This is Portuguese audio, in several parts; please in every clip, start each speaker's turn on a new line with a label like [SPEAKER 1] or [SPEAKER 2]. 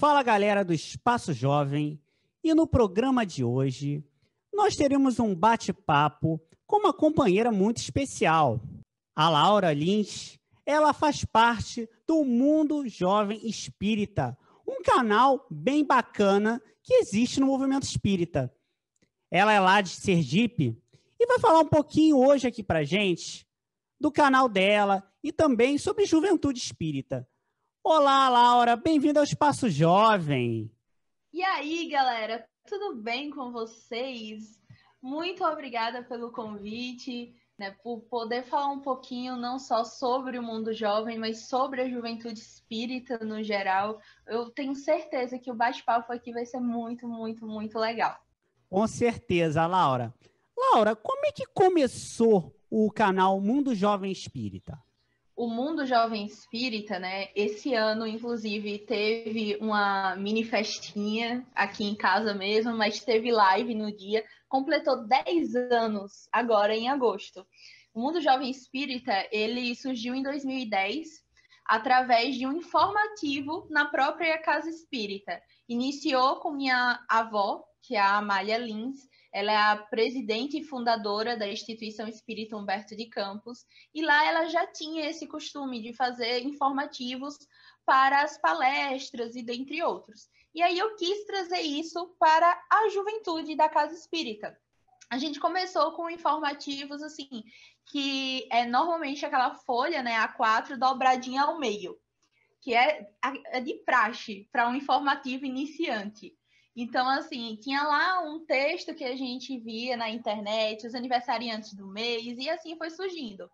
[SPEAKER 1] Fala galera do Espaço Jovem, e no programa de hoje nós teremos um bate-papo com uma companheira muito especial. A Laura Lins, ela faz parte do Mundo Jovem Espírita, um canal bem bacana que existe no movimento espírita. Ela é lá de Sergipe e vai falar um pouquinho hoje aqui pra gente do canal dela e também sobre juventude espírita. Olá, Laura, bem-vinda ao Espaço Jovem.
[SPEAKER 2] E aí, galera, tudo bem com vocês? Muito obrigada pelo convite, né, por poder falar um pouquinho não só sobre o mundo jovem, mas sobre a juventude espírita no geral. Eu tenho certeza que o bate-papo aqui vai ser muito, muito, muito legal.
[SPEAKER 1] Com certeza, Laura. Laura, como é que começou o canal Mundo Jovem Espírita?
[SPEAKER 2] o mundo jovem espírita, né? Esse ano, inclusive, teve uma mini festinha aqui em casa mesmo, mas teve live no dia, completou 10 anos agora em agosto. O mundo jovem espírita, ele surgiu em 2010 através de um informativo na própria casa espírita. Iniciou com minha avó, que é a Amália Lins, ela é a presidente e fundadora da Instituição Espírita Humberto de Campos, e lá ela já tinha esse costume de fazer informativos para as palestras e dentre outros. E aí eu quis trazer isso para a juventude da Casa Espírita. A gente começou com informativos assim, que é normalmente aquela folha, né, A4 dobradinha ao meio, que é, é de praxe para um informativo iniciante. Então, assim, tinha lá um texto que a gente via na internet, os aniversariantes do mês, e assim foi surgindo.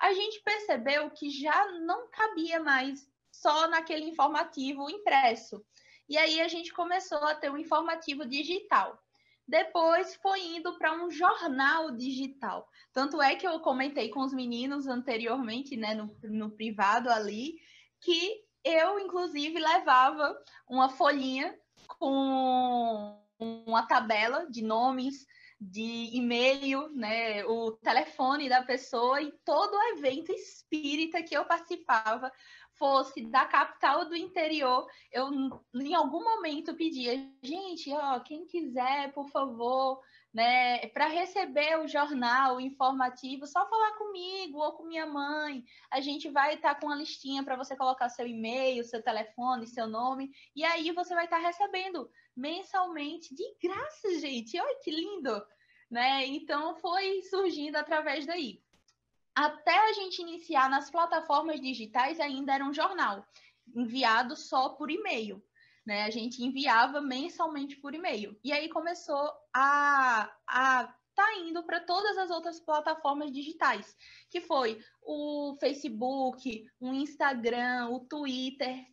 [SPEAKER 2] A gente percebeu que já não cabia mais só naquele informativo impresso. E aí a gente começou a ter um informativo digital. Depois foi indo para um jornal digital. Tanto é que eu comentei com os meninos anteriormente, né, no, no privado ali, que eu, inclusive, levava uma folhinha com uma tabela de nomes, de e-mail, né, o telefone da pessoa e todo evento espírita que eu participava fosse da capital ou do interior, eu em algum momento pedia, gente, ó, quem quiser, por favor, né? Para receber o jornal o informativo, só falar comigo ou com minha mãe. A gente vai estar tá com uma listinha para você colocar seu e-mail, seu telefone, seu nome, e aí você vai estar tá recebendo mensalmente de graça, gente. Olha que lindo, né? Então foi surgindo através daí. Até a gente iniciar nas plataformas digitais ainda era um jornal enviado só por e-mail né? A gente enviava mensalmente por e-mail. E aí começou a, a tá indo para todas as outras plataformas digitais, que foi o Facebook, o Instagram, o Twitter.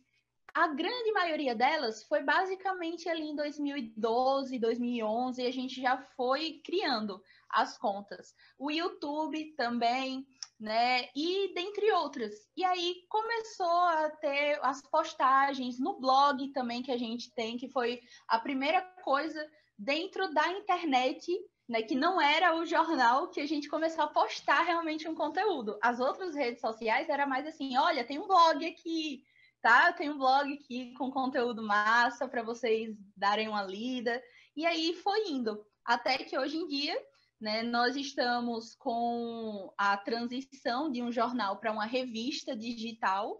[SPEAKER 2] A grande maioria delas foi basicamente ali em 2012, 2011, a gente já foi criando as contas. O YouTube também, né? E dentre outras. E aí começou a ter as postagens no blog também que a gente tem, que foi a primeira coisa dentro da internet, né? Que não era o jornal que a gente começou a postar realmente um conteúdo. As outras redes sociais era mais assim, olha, tem um blog aqui, tá? Eu tenho um blog aqui com conteúdo massa para vocês darem uma lida. E aí foi indo. Até que hoje em dia né? Nós estamos com a transição de um jornal para uma revista digital.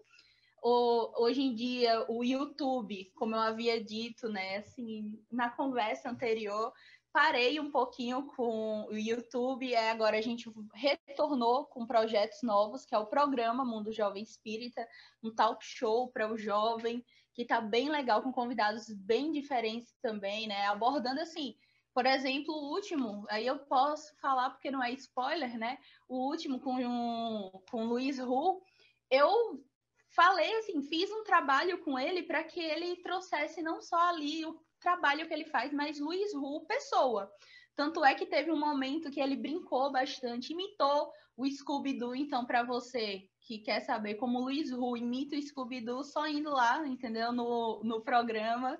[SPEAKER 2] Hoje em dia, o YouTube, como eu havia dito né, assim, na conversa anterior, parei um pouquinho com o YouTube, e agora a gente retornou com projetos novos, que é o programa Mundo Jovem Espírita, um talk show para o jovem, que está bem legal, com convidados bem diferentes também, né? Abordando assim por exemplo, o último, aí eu posso falar porque não é spoiler, né? O último com, um, com o Luiz Ru, eu falei assim, fiz um trabalho com ele para que ele trouxesse não só ali o trabalho que ele faz, mas Luiz Ru, pessoa. Tanto é que teve um momento que ele brincou bastante, imitou o Scooby-Doo. Então, para você que quer saber como o Luiz Ru imita o Scooby-Doo, só indo lá, entendeu? No, no programa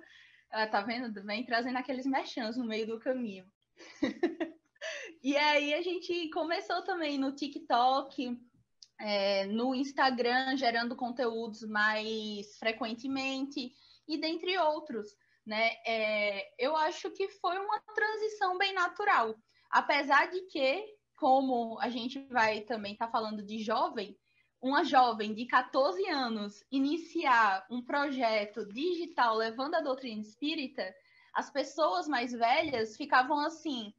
[SPEAKER 2] tá vendo? Vem trazendo aqueles mechãs no meio do caminho. e aí a gente começou também no TikTok, é, no Instagram, gerando conteúdos mais frequentemente, e dentre outros. Né? É, eu acho que foi uma transição bem natural. Apesar de que, como a gente vai também estar tá falando de jovem, uma jovem de 14 anos iniciar um projeto digital levando a doutrina espírita, as pessoas mais velhas ficavam assim: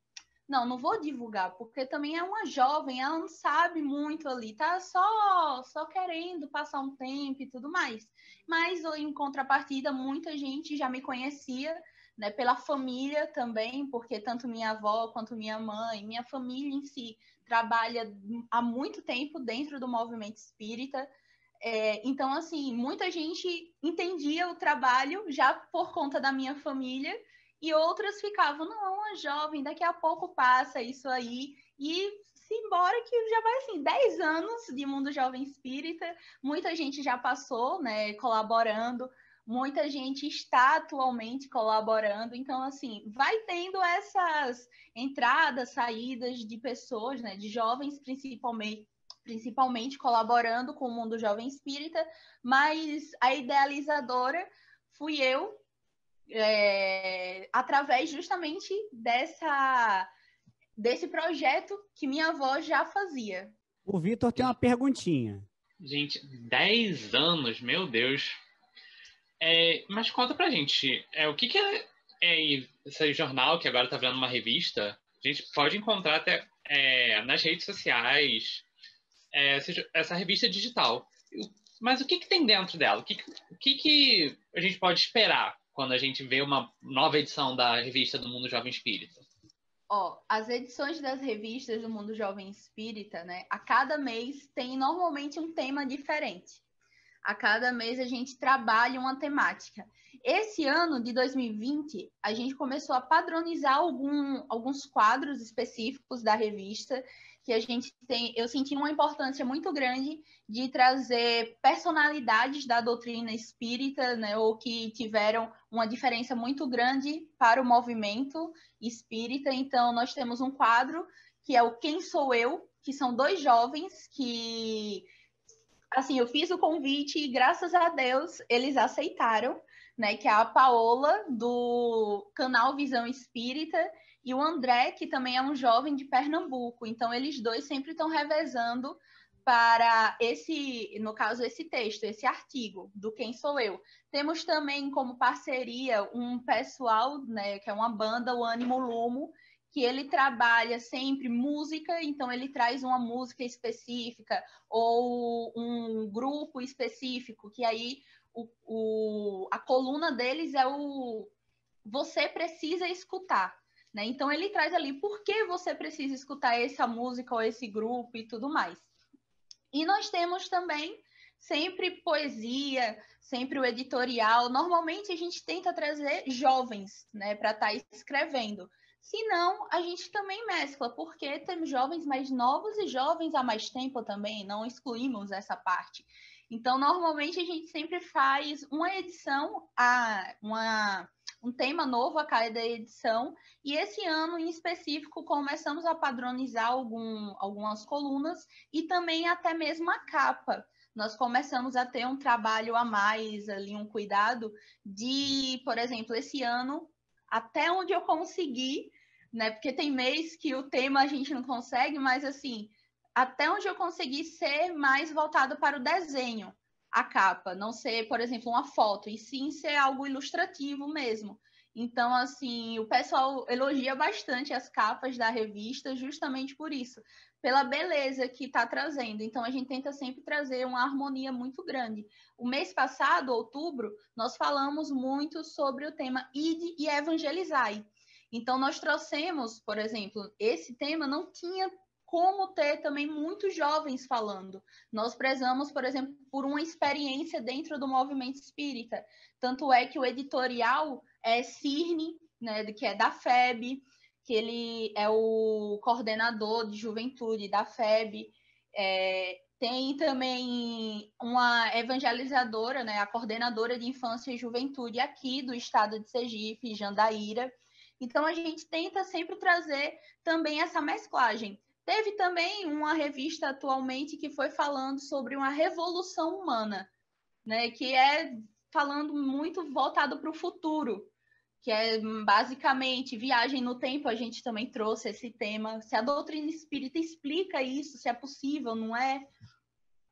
[SPEAKER 2] não, não vou divulgar, porque também é uma jovem, ela não sabe muito ali, tá só, só querendo passar um tempo e tudo mais. Mas em contrapartida, muita gente já me conhecia, né, pela família também, porque tanto minha avó quanto minha mãe, minha família em si trabalha há muito tempo dentro do movimento espírita. É, então, assim, muita gente entendia o trabalho já por conta da minha família e outras ficavam, não, uma jovem, daqui a pouco passa isso aí, e se embora que já vai assim, 10 anos de mundo jovem espírita, muita gente já passou, né, colaborando, muita gente está atualmente colaborando, então assim, vai tendo essas entradas, saídas de pessoas, né, de jovens principalmente, principalmente colaborando com o mundo jovem espírita, mas a idealizadora fui eu é, através justamente dessa desse projeto que minha avó já fazia.
[SPEAKER 1] O Vitor tem uma perguntinha.
[SPEAKER 3] Gente, 10 anos, meu Deus. É, mas conta pra gente, é, o que, que é, é, esse jornal que agora tá virando uma revista? A gente pode encontrar até é, nas redes sociais é, essa, essa, revista digital. Mas o que, que tem dentro dela? O, que, que, que a gente pode esperar quando a gente vê uma nova edição da revista do Mundo Jovem Espírita?
[SPEAKER 2] Ó, as edições das revistas do Mundo Jovem Espírita, né? A cada mês tem normalmente um tema diferente. A cada mês a gente trabalha uma temática. Esse ano de 2020, a gente começou a padronizar algum, alguns quadros específicos da revista que a gente tem, eu senti uma importância muito grande de trazer personalidades da doutrina espírita, né, ou que tiveram uma diferença muito grande para o movimento espírita. Então, nós temos um quadro que é o Quem Sou Eu, que são dois jovens que, assim, eu fiz o convite e graças a Deus eles aceitaram, né, que é a Paola do canal Visão Espírita e o André, que também é um jovem de Pernambuco. Então, eles dois sempre estão revezando para esse, no caso, esse texto, esse artigo do Quem Sou Eu. Temos também como parceria um pessoal, né, que é uma banda, o Animo Lumo, que ele trabalha sempre música, então ele traz uma música específica ou um grupo específico, que aí o, o, a coluna deles é o Você Precisa Escutar. Né? Então ele traz ali por que você precisa escutar essa música ou esse grupo e tudo mais. E nós temos também sempre poesia, sempre o editorial. Normalmente a gente tenta trazer jovens, né, para estar tá escrevendo. Se não, a gente também mescla, porque temos jovens mais novos e jovens há mais tempo também, não excluímos essa parte. Então, normalmente a gente sempre faz uma edição, a uma um tema novo a cada edição, e esse ano em específico começamos a padronizar algum, algumas colunas e também até mesmo a capa. Nós começamos a ter um trabalho a mais ali, um cuidado de, por exemplo, esse ano, até onde eu consegui, né? Porque tem mês que o tema a gente não consegue, mas assim, até onde eu consegui ser mais voltado para o desenho a capa, não ser, por exemplo, uma foto, e sim ser algo ilustrativo mesmo. Então, assim, o pessoal elogia bastante as capas da revista justamente por isso, pela beleza que está trazendo. Então, a gente tenta sempre trazer uma harmonia muito grande. O mês passado, outubro, nós falamos muito sobre o tema id e Evangelizai. Então, nós trouxemos, por exemplo, esse tema não tinha como ter também muitos jovens falando. Nós prezamos, por exemplo, por uma experiência dentro do movimento espírita. Tanto é que o editorial é Cirne, né, que é da FEB, que ele é o coordenador de juventude da FEB. É, tem também uma evangelizadora, né, a coordenadora de infância e juventude aqui do estado de Sergipe, Jandaíra. Então a gente tenta sempre trazer também essa mesclagem Teve também uma revista atualmente que foi falando sobre uma revolução humana, né, que é falando muito voltado para o futuro, que é basicamente viagem no tempo. A gente também trouxe esse tema. Se a doutrina espírita explica isso, se é possível, não é?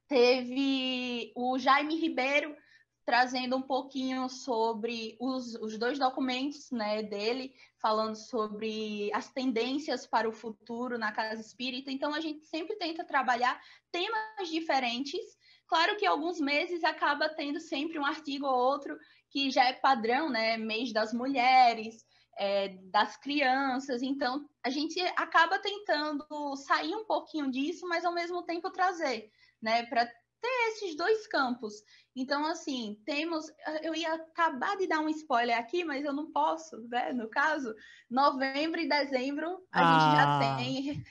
[SPEAKER 2] Teve o Jaime Ribeiro, trazendo um pouquinho sobre os, os dois documentos né, dele, falando sobre as tendências para o futuro na casa espírita. Então, a gente sempre tenta trabalhar temas diferentes. Claro que alguns meses acaba tendo sempre um artigo ou outro que já é padrão, né? Mês das mulheres, é, das crianças. Então, a gente acaba tentando sair um pouquinho disso, mas ao mesmo tempo trazer, né? Para ter esses dois campos. Então, assim, temos. Eu ia acabar de dar um spoiler aqui, mas eu não posso, né? No caso, novembro e dezembro a
[SPEAKER 3] ah. gente já ah. tem.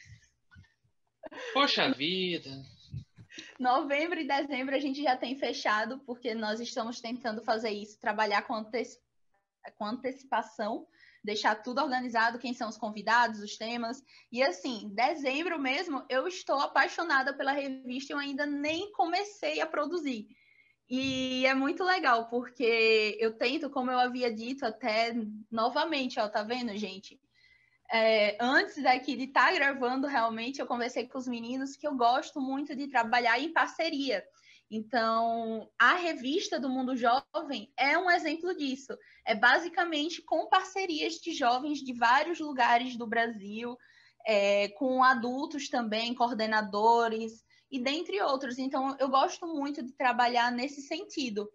[SPEAKER 3] Poxa vida!
[SPEAKER 2] Novembro e dezembro a gente já tem fechado, porque nós estamos tentando fazer isso, trabalhar com, anteci... com antecipação deixar tudo organizado, quem são os convidados, os temas. E assim, dezembro mesmo, eu estou apaixonada pela revista e eu ainda nem comecei a produzir. E é muito legal, porque eu tento, como eu havia dito até novamente, ó, tá vendo, gente? É, antes daqui de estar tá gravando realmente, eu conversei com os meninos que eu gosto muito de trabalhar em parceria. Então, a revista do Mundo Jovem é um exemplo disso. É basicamente com parcerias de jovens de vários lugares do Brasil, é, com adultos também, coordenadores e dentre outros. Então, eu gosto muito de trabalhar nesse sentido.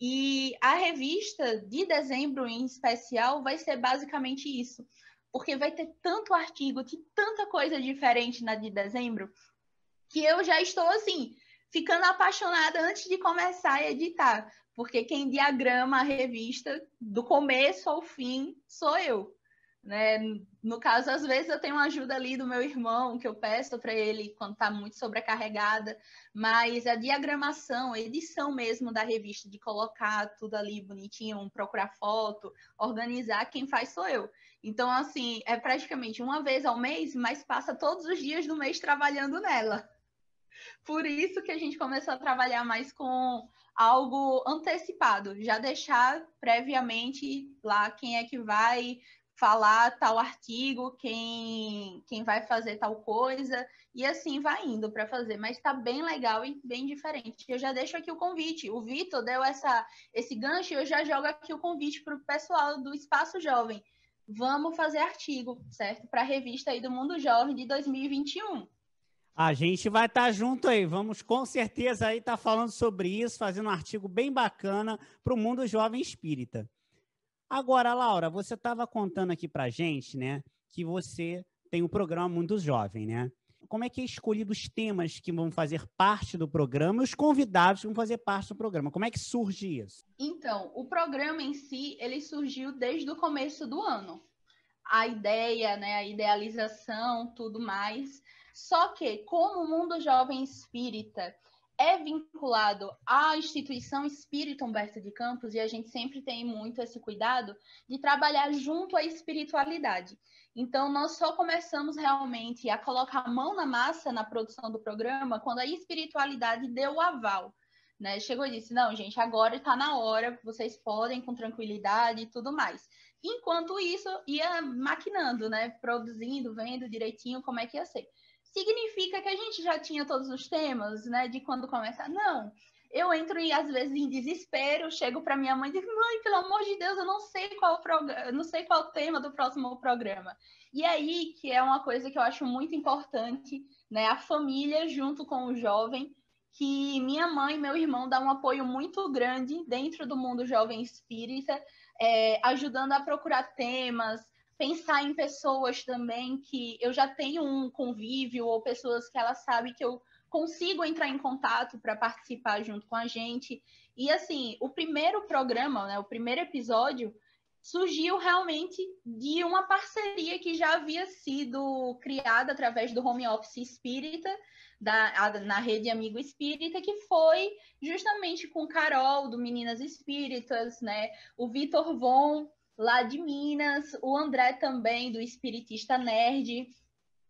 [SPEAKER 2] E a revista de dezembro em especial vai ser basicamente isso, porque vai ter tanto artigo, de tanta coisa diferente na de dezembro, que eu já estou assim ficando apaixonada antes de começar a editar, porque quem diagrama a revista do começo ao fim sou eu. Né? No caso, às vezes eu tenho ajuda ali do meu irmão, que eu peço para ele quando está muito sobrecarregada, mas a diagramação, a edição mesmo da revista, de colocar tudo ali bonitinho, procurar foto, organizar, quem faz sou eu. Então, assim, é praticamente uma vez ao mês, mas passa todos os dias do mês trabalhando nela. Por isso que a gente começou a trabalhar mais com algo antecipado, já deixar previamente lá quem é que vai falar tal artigo, quem, quem vai fazer tal coisa, e assim vai indo para fazer, mas está bem legal e bem diferente. Eu já deixo aqui o convite. O Vitor deu essa, esse gancho e eu já jogo aqui o convite para o pessoal do Espaço Jovem. Vamos fazer artigo, certo? Para a revista aí do Mundo Jovem de 2021.
[SPEAKER 1] A gente vai estar tá junto aí, vamos com certeza aí estar tá falando sobre isso, fazendo um artigo bem bacana para o mundo jovem espírita. Agora, Laura, você estava contando aqui para gente, né, que você tem o programa Mundo Jovem, né? Como é que é escolhido os temas que vão fazer parte do programa e os convidados que vão fazer parte do programa? Como é que surge isso?
[SPEAKER 2] Então, o programa em si, ele surgiu desde o começo do ano. A ideia, né, a idealização, tudo mais só que, como o mundo jovem espírita é vinculado à instituição espírita Humberto de Campos, e a gente sempre tem muito esse cuidado de trabalhar junto à espiritualidade. Então, nós só começamos realmente a colocar a mão na massa na produção do programa quando a espiritualidade deu o aval. Né, chegou e disse: não, gente, agora está na hora, vocês podem com tranquilidade e tudo mais. Enquanto isso, ia maquinando, né? Produzindo, vendo direitinho como é que ia ser significa que a gente já tinha todos os temas, né? De quando começar. Não. Eu entro, e, às vezes, em desespero, chego para minha mãe e digo, mãe, pelo amor de Deus, eu não sei qual programa, não sei qual tema do próximo programa. E é aí, que é uma coisa que eu acho muito importante, né? A família junto com o jovem, que minha mãe e meu irmão dão um apoio muito grande dentro do mundo jovem espírita, é, ajudando a procurar temas, pensar em pessoas também que eu já tenho um convívio ou pessoas que ela sabe que eu consigo entrar em contato para participar junto com a gente. E assim, o primeiro programa, né, o primeiro episódio surgiu realmente de uma parceria que já havia sido criada através do Home Office Espírita, da, a, na rede Amigo Espírita, que foi justamente com Carol, do Meninas Espíritas, né, o Vitor Von, lá de Minas, o André também, do Espiritista Nerd,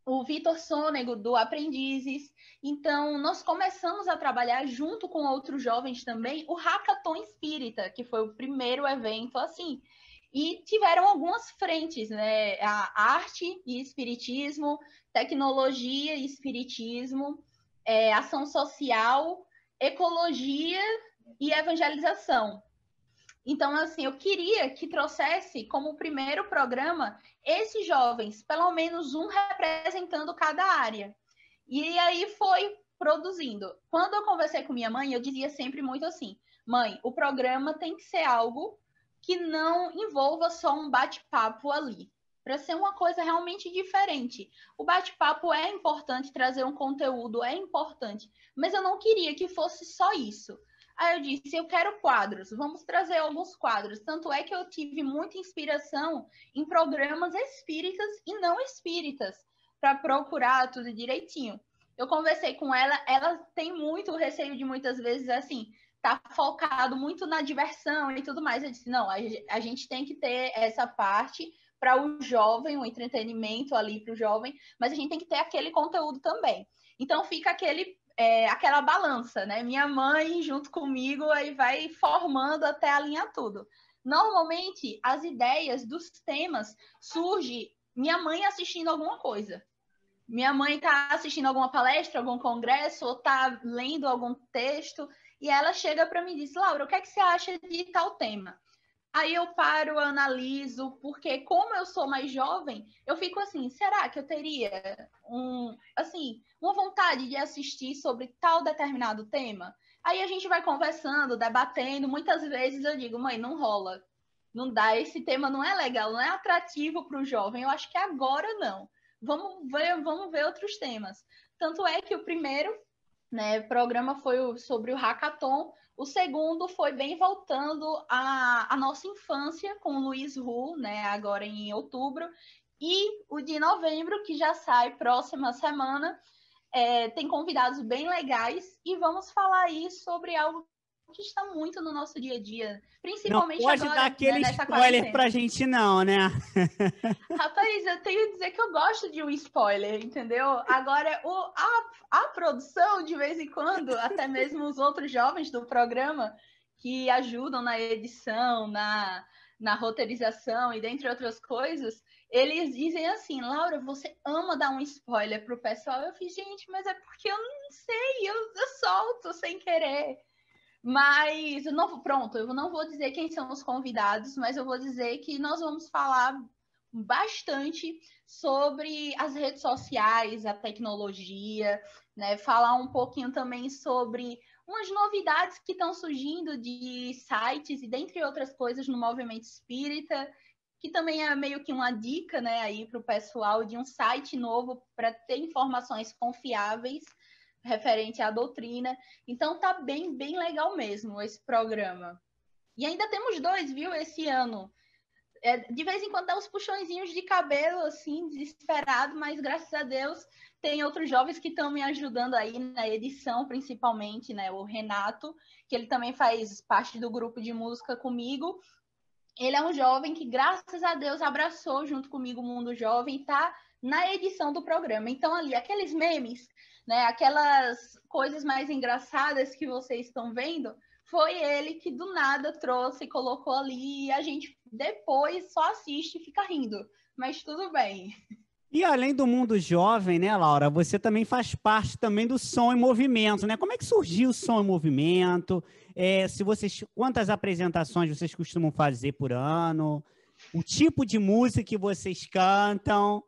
[SPEAKER 2] o Vitor Sônego, do Aprendizes. Então, nós começamos a trabalhar junto com outros jovens também o Hackathon Espírita, que foi o primeiro evento assim. E tiveram algumas frentes, né? A arte e espiritismo, tecnologia e espiritismo, é, ação social, ecologia e evangelização. Então, assim, eu queria que trouxesse como primeiro programa esses jovens, pelo menos um representando cada área. E aí foi produzindo. Quando eu conversei com minha mãe, eu dizia sempre muito assim: mãe, o programa tem que ser algo que não envolva só um bate-papo ali, para ser uma coisa realmente diferente. O bate-papo é importante, trazer um conteúdo é importante, mas eu não queria que fosse só isso. Aí eu disse, eu quero quadros, vamos trazer alguns quadros. Tanto é que eu tive muita inspiração em programas espíritas e não espíritas, para procurar tudo direitinho. Eu conversei com ela, ela tem muito receio de muitas vezes assim, tá focado muito na diversão e tudo mais. Eu disse, não, a gente tem que ter essa parte para o jovem, o entretenimento ali para o jovem, mas a gente tem que ter aquele conteúdo também. Então fica aquele é, aquela balança, né? Minha mãe junto comigo aí vai formando até alinhar tudo. Normalmente as ideias dos temas surge minha mãe assistindo alguma coisa. Minha mãe está assistindo alguma palestra, algum congresso, ou está lendo algum texto, e ela chega para mim e diz: Laura, o que, é que você acha de tal tema? Aí eu paro, analiso, porque como eu sou mais jovem, eu fico assim, será que eu teria um, assim, uma vontade de assistir sobre tal determinado tema. Aí a gente vai conversando, debatendo. Muitas vezes eu digo, mãe, não rola, não dá. Esse tema não é legal, não é atrativo para o jovem. Eu acho que agora não. Vamos ver, vamos ver outros temas. Tanto é que o primeiro né, programa foi sobre o hackathon. O segundo foi bem voltando à, à nossa infância com o Luiz Ru, né, agora em outubro, e o de novembro, que já sai próxima semana, é, tem convidados bem legais e vamos falar aí sobre algo que está muito no nosso dia a dia, principalmente não pode agora, dar né, aquele né, spoiler a
[SPEAKER 1] gente não, né?
[SPEAKER 2] Rapaz, eu tenho que dizer que eu gosto de um spoiler, entendeu? Agora, o, a, a produção, de vez em quando, até mesmo os outros jovens do programa que ajudam na edição, na, na roteirização e dentre outras coisas, eles dizem assim, Laura, você ama dar um spoiler pro pessoal. Eu fiz, gente, mas é porque eu não sei, eu, eu solto sem querer. Mas eu não, pronto, eu não vou dizer quem são os convidados, mas eu vou dizer que nós vamos falar bastante sobre as redes sociais, a tecnologia, né? Falar um pouquinho também sobre umas novidades que estão surgindo de sites e dentre outras coisas no movimento espírita que também é meio que uma dica né, aí para o pessoal de um site novo para ter informações confiáveis referente à doutrina. Então tá bem, bem legal mesmo esse programa. E ainda temos dois, viu, esse ano. É, de vez em quando dá uns puxõezinhos de cabelo, assim, desesperado, mas graças a Deus tem outros jovens que estão me ajudando aí na edição, principalmente, né? O Renato, que ele também faz parte do grupo de música comigo, ele é um jovem que, graças a Deus, abraçou junto comigo o mundo jovem, tá? Na edição do programa. Então, ali, aqueles memes, né? Aquelas coisas mais engraçadas que vocês estão vendo, foi ele que do nada trouxe e colocou ali. E a gente depois só assiste e fica rindo. Mas tudo bem.
[SPEAKER 1] E além do mundo jovem, né, Laura, você também faz parte também do som em movimento, né? Como é que surgiu o som em movimento? É, se vocês, quantas apresentações vocês costumam fazer por ano? O tipo de música que vocês cantam?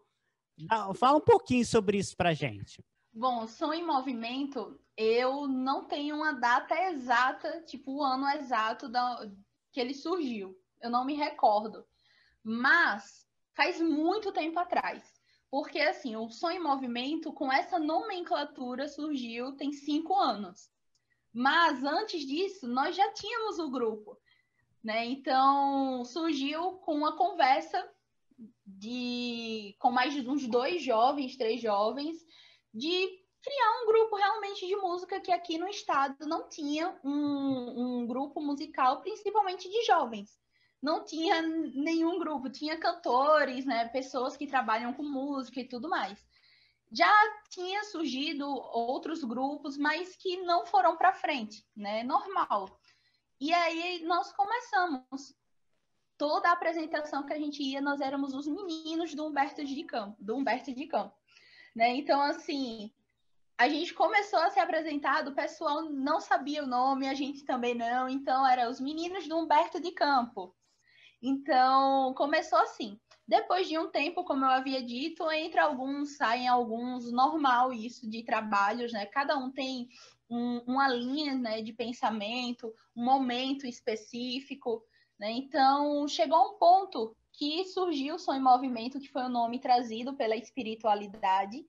[SPEAKER 1] Ah, fala um pouquinho sobre isso pra gente.
[SPEAKER 2] Bom, som em movimento, eu não tenho uma data exata, tipo o ano exato da, que ele surgiu. Eu não me recordo. Mas faz muito tempo atrás porque, assim, o Som em Movimento, com essa nomenclatura, surgiu tem cinco anos. Mas, antes disso, nós já tínhamos o grupo. Né? Então, surgiu com uma conversa de com mais de uns dois jovens, três jovens, de criar um grupo realmente de música que aqui no estado não tinha um, um grupo musical, principalmente de jovens não tinha nenhum grupo, tinha cantores, né, pessoas que trabalham com música e tudo mais. Já tinha surgido outros grupos, mas que não foram para frente, né, normal. E aí nós começamos toda a apresentação que a gente ia, nós éramos os meninos do Humberto de Campo, do Humberto de Campo, né? Então assim, a gente começou a ser apresentado, o pessoal não sabia o nome, a gente também não, então era os meninos do Humberto de Campo. Então, começou assim. Depois de um tempo, como eu havia dito, entra alguns, saem alguns, normal isso de trabalhos, né? Cada um tem um, uma linha né, de pensamento, um momento específico, né? Então, chegou um ponto que surgiu o Som em Movimento, que foi o um nome trazido pela espiritualidade.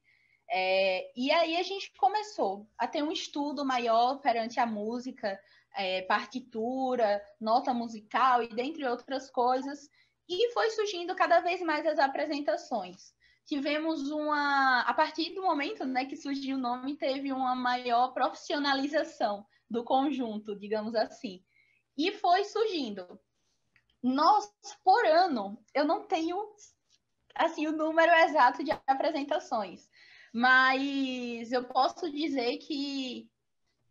[SPEAKER 2] É, e aí a gente começou a ter um estudo maior perante a música, é, partitura, nota musical e dentre outras coisas. E foi surgindo cada vez mais as apresentações. Tivemos uma, a partir do momento né, que surgiu o nome, teve uma maior profissionalização do conjunto, digamos assim. E foi surgindo. Nós, por ano, eu não tenho assim o número exato de apresentações, mas eu posso dizer que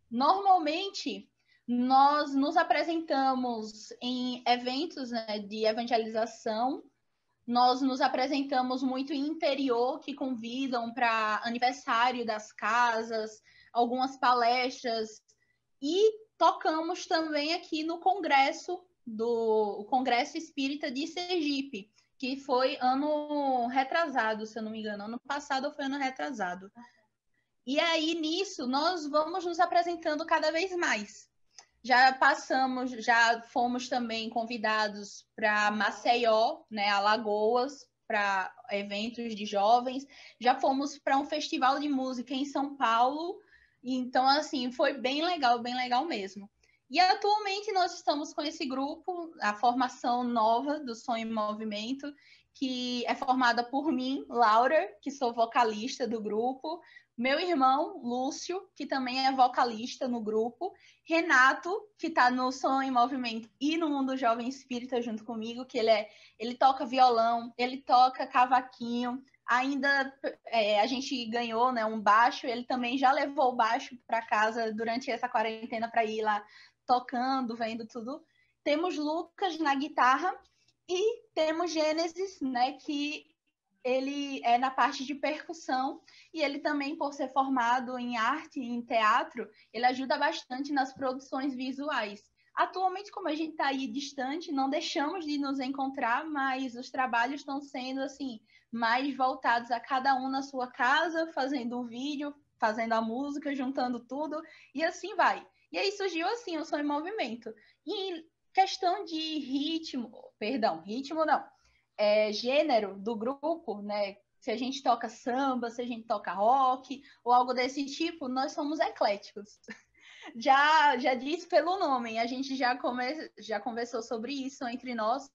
[SPEAKER 2] normalmente nós nos apresentamos em eventos né, de evangelização, nós nos apresentamos muito em interior, que convidam para aniversário das casas, algumas palestras, e tocamos também aqui no congresso do Congresso Espírita de Sergipe, que foi ano retrasado, se eu não me engano, ano passado ou foi ano retrasado. E aí nisso nós vamos nos apresentando cada vez mais. Já passamos, já fomos também convidados para Maceió, né, Alagoas, para eventos de jovens. Já fomos para um festival de música em São Paulo. Então, assim, foi bem legal, bem legal mesmo. E atualmente nós estamos com esse grupo, a formação nova do Sonho em Movimento, que é formada por mim, Laura, que sou vocalista do grupo, meu irmão, Lúcio, que também é vocalista no grupo, Renato, que está no Som em Movimento e no Mundo Jovem Espírita junto comigo, que ele, é, ele toca violão, ele toca cavaquinho, ainda é, a gente ganhou né, um baixo, ele também já levou o baixo para casa durante essa quarentena para ir lá tocando, vendo tudo. Temos Lucas na guitarra, e temos Gênesis, né, que ele é na parte de percussão e ele também, por ser formado em arte e em teatro, ele ajuda bastante nas produções visuais. Atualmente, como a gente está aí distante, não deixamos de nos encontrar, mas os trabalhos estão sendo assim mais voltados a cada um na sua casa, fazendo um vídeo, fazendo a música, juntando tudo e assim vai. E aí surgiu assim o Som em Movimento. E Questão de ritmo, perdão, ritmo não, é, gênero do grupo, né? Se a gente toca samba, se a gente toca rock ou algo desse tipo, nós somos ecléticos. Já, já disse pelo nome, a gente já, come, já conversou sobre isso entre nós,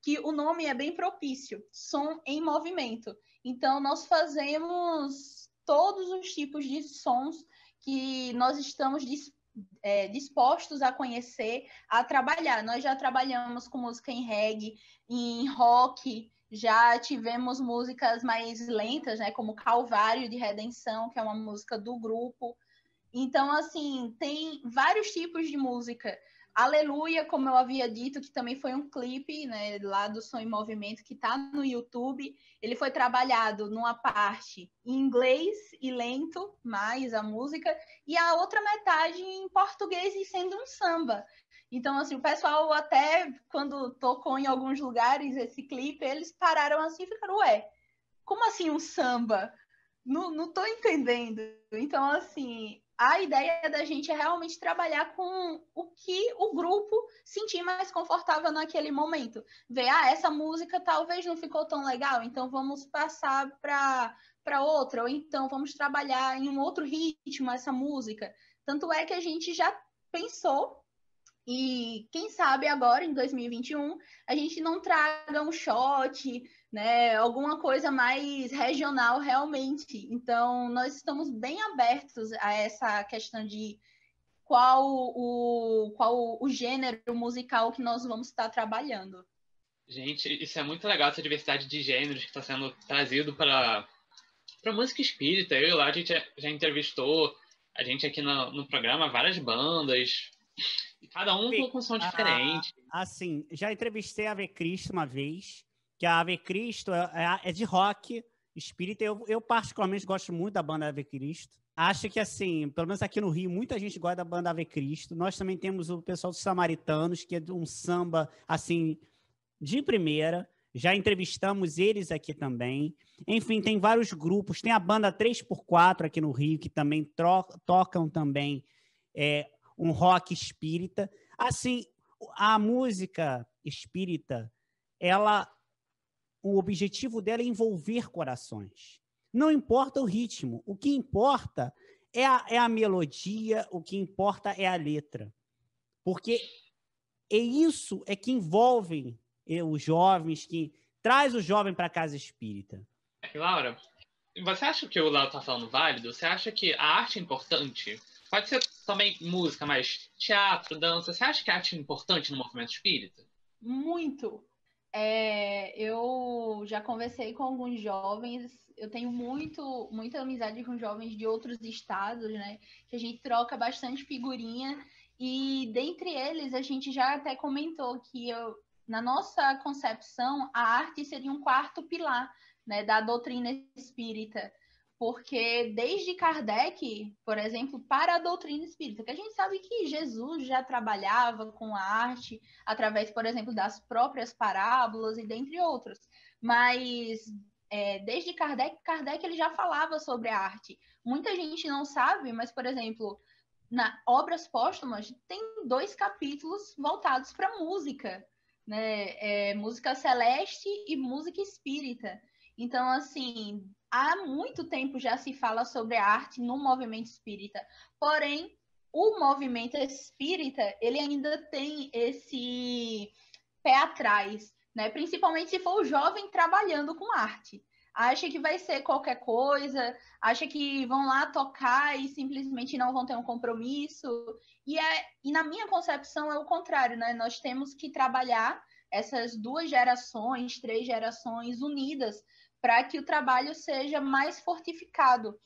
[SPEAKER 2] que o nome é bem propício, som em movimento. Então, nós fazemos todos os tipos de sons que nós estamos dispostos é, dispostos a conhecer, a trabalhar. Nós já trabalhamos com música em reggae, em rock, já tivemos músicas mais lentas, né, como Calvário de Redenção, que é uma música do grupo. Então, assim, tem vários tipos de música. Aleluia, como eu havia dito, que também foi um clipe né, lá do Som em Movimento, que está no YouTube. Ele foi trabalhado numa parte em inglês e lento, mais a música, e a outra metade em português e sendo um samba. Então, assim, o pessoal até quando tocou em alguns lugares esse clipe, eles pararam assim e ficaram, ué, como assim um samba? Não, não tô entendendo. Então, assim, a ideia da gente é realmente trabalhar com o que o grupo sentir mais confortável naquele momento. Ver, ah, essa música talvez não ficou tão legal, então vamos passar para para outra, ou então vamos trabalhar em um outro ritmo essa música. Tanto é que a gente já pensou e quem sabe agora em 2021 a gente não traga um shot, né? Alguma coisa mais regional realmente. Então, nós estamos bem abertos a essa questão de qual o, qual o gênero musical que nós vamos estar trabalhando.
[SPEAKER 3] Gente, isso é muito legal, essa diversidade de gêneros que está sendo trazido para para música espírita. Eu e lá a gente já entrevistou a gente aqui no, no programa várias bandas, cada um com um som diferente.
[SPEAKER 1] Assim, já entrevistei a V Cristo uma vez que a Ave Cristo é, é, é de rock espírita. Eu, eu, particularmente, gosto muito da banda Ave Cristo. Acho que, assim, pelo menos aqui no Rio, muita gente gosta da banda Ave Cristo. Nós também temos o pessoal dos Samaritanos, que é um samba, assim, de primeira. Já entrevistamos eles aqui também. Enfim, tem vários grupos. Tem a banda 3x4 aqui no Rio, que também tocam também é, um rock espírita. Assim, a música espírita, ela o objetivo dela é envolver corações. Não importa o ritmo, o que importa é a, é a melodia, o que importa é a letra. Porque é isso é que envolve é, os jovens, que traz o jovem para a casa espírita.
[SPEAKER 3] É, Laura, você acha que o Laura está falando válido? Você acha que a arte é importante? Pode ser também música, mas teatro, dança. Você acha que a arte é importante no movimento espírita?
[SPEAKER 2] Muito. É, eu já conversei com alguns jovens, eu tenho muito, muita amizade com jovens de outros estados, né? Que a gente troca bastante figurinha, e dentre eles a gente já até comentou que eu, na nossa concepção, a arte seria um quarto pilar né, da doutrina espírita. Porque desde Kardec, por exemplo, para a doutrina espírita, que a gente sabe que Jesus já trabalhava com a arte através, por exemplo, das próprias parábolas e dentre outros. Mas é, desde Kardec, Kardec ele já falava sobre a arte. Muita gente não sabe, mas, por exemplo, na Obras Póstumas tem dois capítulos voltados para música, né? É, música celeste e música espírita. Então, assim, há muito tempo já se fala sobre a arte no movimento espírita, porém o movimento espírita ele ainda tem esse pé atrás, né? Principalmente se for o jovem trabalhando com arte. Acha que vai ser qualquer coisa, acha que vão lá tocar e simplesmente não vão ter um compromisso. E, é, e na minha concepção é o contrário, né? Nós temos que trabalhar essas duas gerações, três gerações unidas para que o trabalho seja mais fortificado,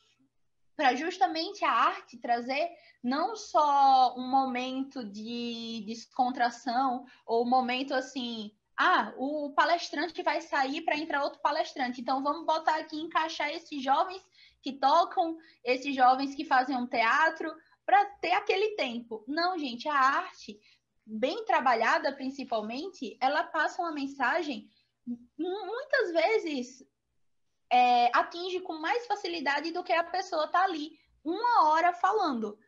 [SPEAKER 2] para justamente a arte trazer não só um momento de descontração ou um momento assim, ah, o palestrante vai sair para entrar outro palestrante, então vamos botar aqui encaixar esses jovens que tocam, esses jovens que fazem um teatro, para ter aquele tempo. Não, gente, a arte bem trabalhada, principalmente, ela passa uma mensagem muitas vezes é, atinge com mais facilidade do que a pessoa tá ali uma hora falando.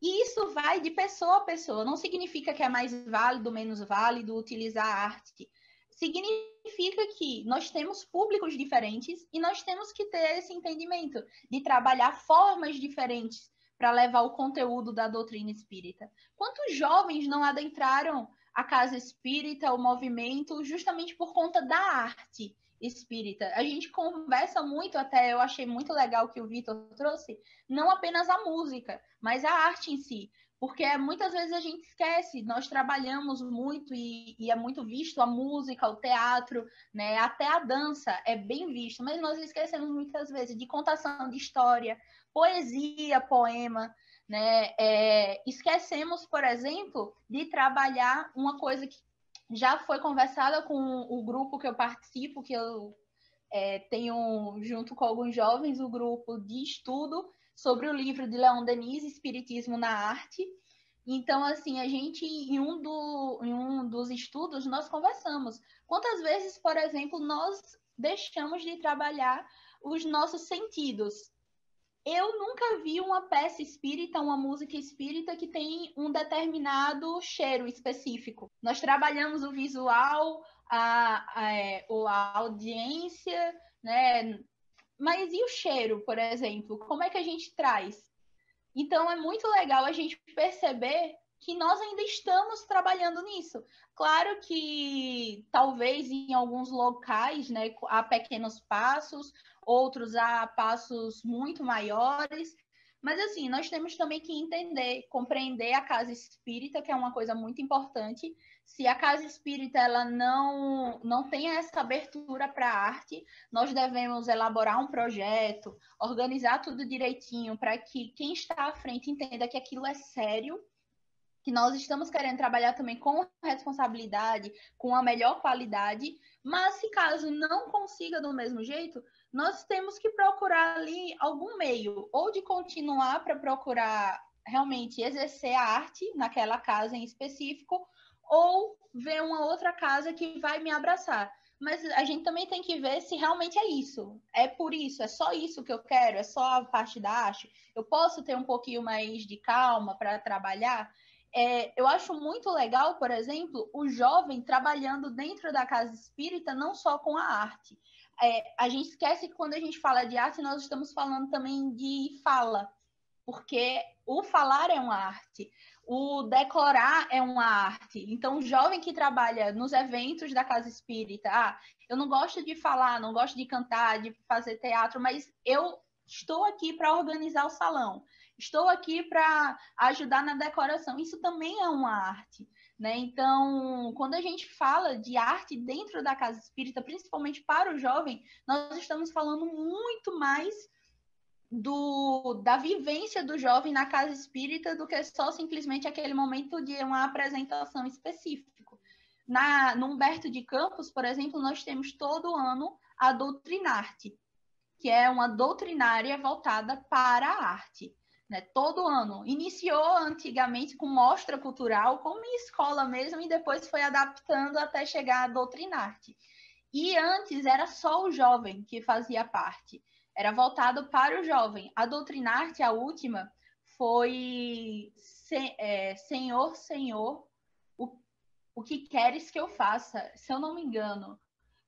[SPEAKER 2] E isso vai de pessoa a pessoa. Não significa que é mais válido, menos válido utilizar a arte. Significa que nós temos públicos diferentes e nós temos que ter esse entendimento de trabalhar formas diferentes para levar o conteúdo da doutrina espírita. Quantos jovens não adentraram a casa espírita, o movimento, justamente por conta da arte? espírita. A gente conversa muito, até eu achei muito legal que o Vitor trouxe, não apenas a música, mas a arte em si. Porque muitas vezes a gente esquece, nós trabalhamos muito e, e é muito visto a música, o teatro, né? até a dança é bem visto, mas nós esquecemos muitas vezes de contação de história, poesia, poema. Né? É, esquecemos, por exemplo, de trabalhar uma coisa que já foi conversada com o grupo que eu participo, que eu é, tenho, junto com alguns jovens, o grupo de estudo sobre o livro de Leon Denis, Espiritismo na Arte. Então, assim, a gente, em um, do, em um dos estudos, nós conversamos. Quantas vezes, por exemplo, nós deixamos de trabalhar os nossos sentidos, eu nunca vi uma peça espírita, uma música espírita que tem um determinado cheiro específico. Nós trabalhamos o visual, a, a, é, a audiência, né? Mas e o cheiro, por exemplo? Como é que a gente traz? Então é muito legal a gente perceber que nós ainda estamos trabalhando nisso. Claro que talvez em alguns locais, né, há pequenos passos, outros a passos muito maiores. Mas assim, nós temos também que entender, compreender a casa espírita, que é uma coisa muito importante. Se a casa espírita ela não não tem essa abertura para a arte, nós devemos elaborar um projeto, organizar tudo direitinho para que quem está à frente entenda que aquilo é sério, que nós estamos querendo trabalhar também com responsabilidade, com a melhor qualidade, mas se caso não consiga do mesmo jeito, nós temos que procurar ali algum meio, ou de continuar para procurar realmente exercer a arte naquela casa em específico, ou ver uma outra casa que vai me abraçar. Mas a gente também tem que ver se realmente é isso. É por isso, é só isso que eu quero, é só a parte da arte. Eu posso ter um pouquinho mais de calma para trabalhar. É, eu acho muito legal, por exemplo, o jovem trabalhando dentro da casa espírita, não só com a arte, é, a gente esquece que quando a gente fala de arte, nós estamos falando também de fala, porque o falar é uma arte, o decorar é uma arte. Então, o jovem que trabalha nos eventos da casa espírita, ah, eu não gosto de falar, não gosto de cantar, de fazer teatro, mas eu estou aqui para organizar o salão, estou aqui para ajudar na decoração. Isso também é uma arte. Né? Então, quando a gente fala de arte dentro da casa espírita, principalmente para o jovem, nós estamos falando muito mais do, da vivência do jovem na casa espírita do que só simplesmente aquele momento de uma apresentação específica. Na, no Humberto de Campos, por exemplo, nós temos todo ano a Doutrinarte, que é uma doutrinária voltada para a arte. Né, todo ano. Iniciou antigamente com mostra cultural, como em escola mesmo, e depois foi adaptando até chegar a Doutrinarte. E antes era só o jovem que fazia parte, era voltado para o jovem. A Doutrinarte, a última, foi se, é, Senhor, Senhor, o, o que queres que eu faça, se eu não me engano.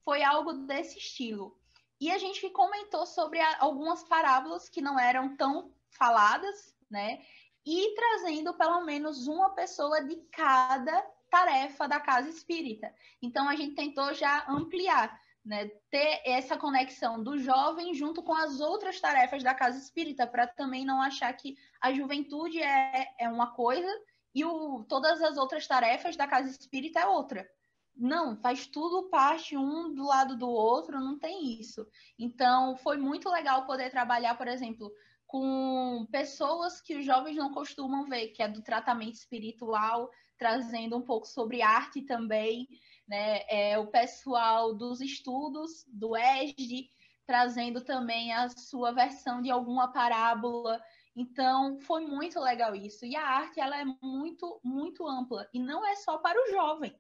[SPEAKER 2] Foi algo desse estilo. E a gente comentou sobre algumas parábolas que não eram tão faladas, né? E trazendo pelo menos uma pessoa de cada tarefa da casa espírita. Então a gente tentou já ampliar, né, ter essa conexão do jovem junto com as outras tarefas da casa espírita, para também não achar que a juventude é, é uma coisa e o, todas as outras tarefas da casa espírita é outra. Não, faz tudo parte um do lado do outro, não tem isso. Então, foi muito legal poder trabalhar, por exemplo, com pessoas que os jovens não costumam ver, que é do tratamento espiritual, trazendo um pouco sobre arte também, né? É, o pessoal dos estudos, do ESD, trazendo também a sua versão de alguma parábola. Então, foi muito legal isso. E a arte, ela é muito, muito ampla. E não é só para o jovem.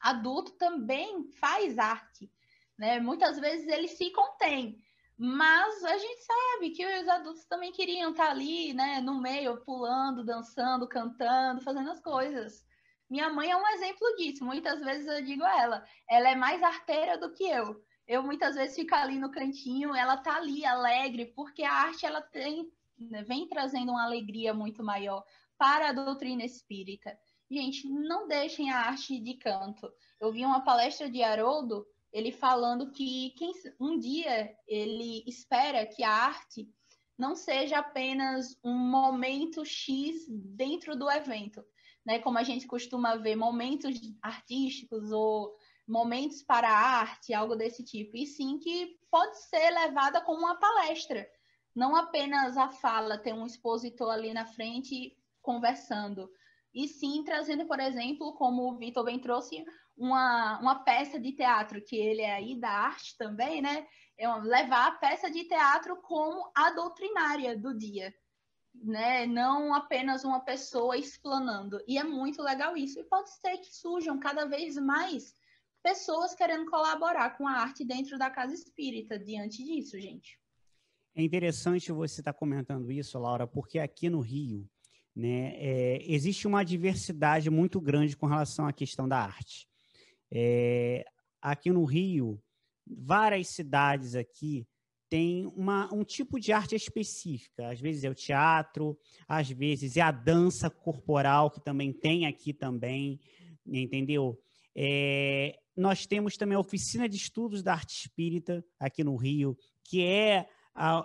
[SPEAKER 2] Adulto também faz arte, né? Muitas vezes ele se contém, mas a gente sabe que os adultos também queriam estar tá ali, né, no meio, pulando, dançando, cantando, fazendo as coisas. Minha mãe é um exemplo disso. Muitas vezes eu digo a ela, ela é mais arteira do que eu. Eu muitas vezes fico ali no cantinho, ela tá ali alegre, porque a arte ela tem, né, vem trazendo uma alegria muito maior para a doutrina espírita. Gente, não deixem a arte de canto. Eu vi uma palestra de Haroldo ele falando que quem, um dia ele espera que a arte não seja apenas um momento X dentro do evento, né? Como a gente costuma ver momentos artísticos ou momentos para a arte, algo desse tipo, e sim que pode ser levada como uma palestra, não apenas a fala ter um expositor ali na frente conversando, e sim trazendo, por exemplo, como o Vitor bem trouxe, uma, uma peça de teatro, que ele é aí da arte também, né? É uma, levar a peça de teatro como a doutrinária do dia, né? Não apenas uma pessoa explanando. E é muito legal isso. E pode ser que surjam cada vez mais pessoas querendo colaborar com a arte dentro da casa espírita diante disso, gente.
[SPEAKER 1] É interessante você estar tá comentando isso, Laura, porque aqui no Rio, né, é, existe uma diversidade muito grande com relação à questão da arte. É, aqui no Rio, várias cidades aqui têm uma, um tipo de arte específica. Às vezes é o teatro, às vezes é a dança corporal, que também tem aqui também, entendeu? É, nós temos também a Oficina de Estudos da Arte Espírita aqui no Rio, que é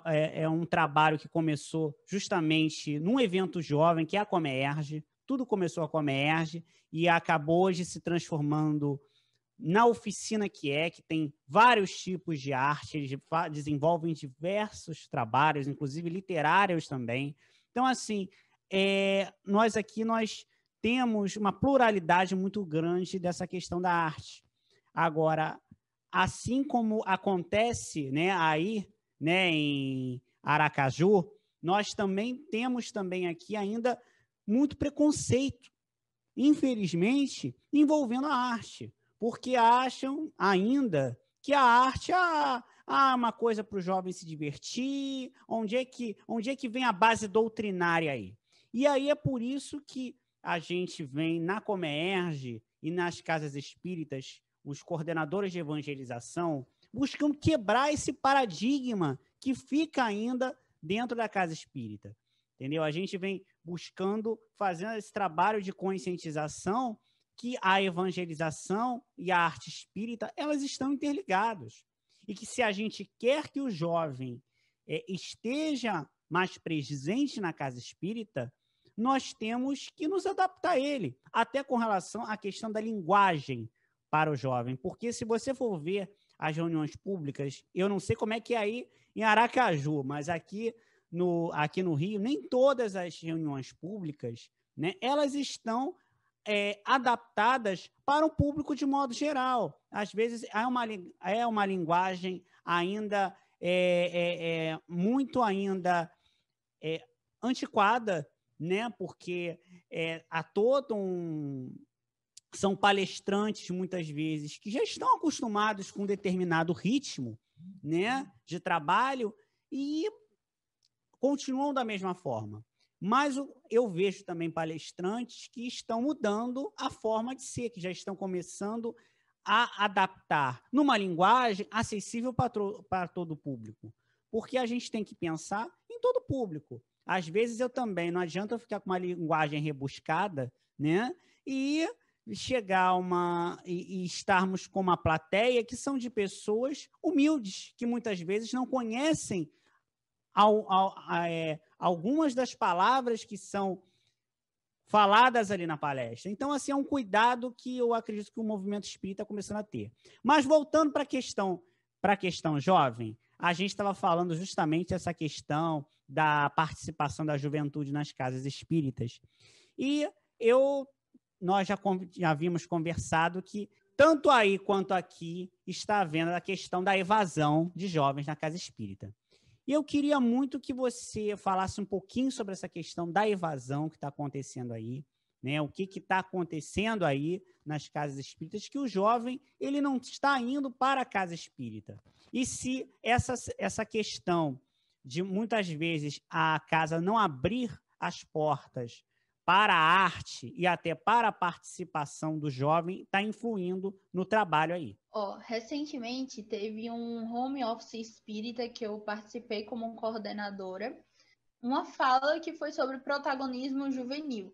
[SPEAKER 1] é, é, um trabalho que começou justamente num evento jovem, que é a Comerge. Tudo começou a Comerge e acabou hoje se transformando na oficina que é, que tem vários tipos de arte, eles desenvolvem diversos trabalhos, inclusive literários também. Então, assim, é, nós aqui nós temos uma pluralidade muito grande dessa questão da arte. Agora, assim como acontece né, aí né, em Aracaju, nós também temos também aqui ainda muito preconceito, infelizmente, envolvendo a arte porque acham ainda que a arte ah, ah, é uma coisa para o jovem se divertir, onde é, que, onde é que vem a base doutrinária aí? E aí é por isso que a gente vem na Comerge e nas casas espíritas, os coordenadores de evangelização, buscam quebrar esse paradigma que fica ainda dentro da casa espírita. Entendeu? A gente vem buscando, fazendo esse trabalho de conscientização que a evangelização e a arte espírita elas estão interligados e que se a gente quer que o jovem é, esteja mais presente na casa espírita, nós temos que nos adaptar a ele, até com relação à questão da linguagem para o jovem, porque se você for ver as reuniões públicas, eu não sei como é que é aí em Aracaju, mas aqui no, aqui no Rio, nem todas as reuniões públicas, né, elas estão é, adaptadas para o público de modo geral. Às vezes é uma, é uma linguagem ainda é, é, é muito ainda é, antiquada, né? Porque é, há todo um são palestrantes muitas vezes que já estão acostumados com um determinado ritmo, né, de trabalho e continuam da mesma forma. Mas eu vejo também palestrantes que estão mudando a forma de ser, que já estão começando a adaptar numa linguagem acessível para todo o público. Porque a gente tem que pensar em todo o público. Às vezes eu também, não adianta eu ficar com uma linguagem rebuscada, né? E chegar uma e, e, estarmos com uma plateia que são de pessoas humildes, que muitas vezes não conhecem ao, ao, a, é, algumas das palavras que são faladas ali na palestra. Então, assim, é um cuidado que eu acredito que o movimento espírita está começando a ter. Mas voltando para a questão, para a questão jovem, a gente estava falando justamente essa questão da participação da juventude nas casas espíritas. E eu, nós já, já havíamos conversado que tanto aí quanto aqui está havendo a questão da evasão de jovens na casa espírita. E eu queria muito que você falasse um pouquinho sobre essa questão da evasão que está acontecendo aí, né? O que está acontecendo aí nas casas espíritas que o jovem ele não está indo para a casa espírita. E se essa, essa questão de muitas vezes a casa não abrir as portas para a arte e até para a participação do jovem está influindo no trabalho aí?
[SPEAKER 2] Oh, recentemente teve um home office espírita que eu participei como coordenadora, uma fala que foi sobre protagonismo juvenil.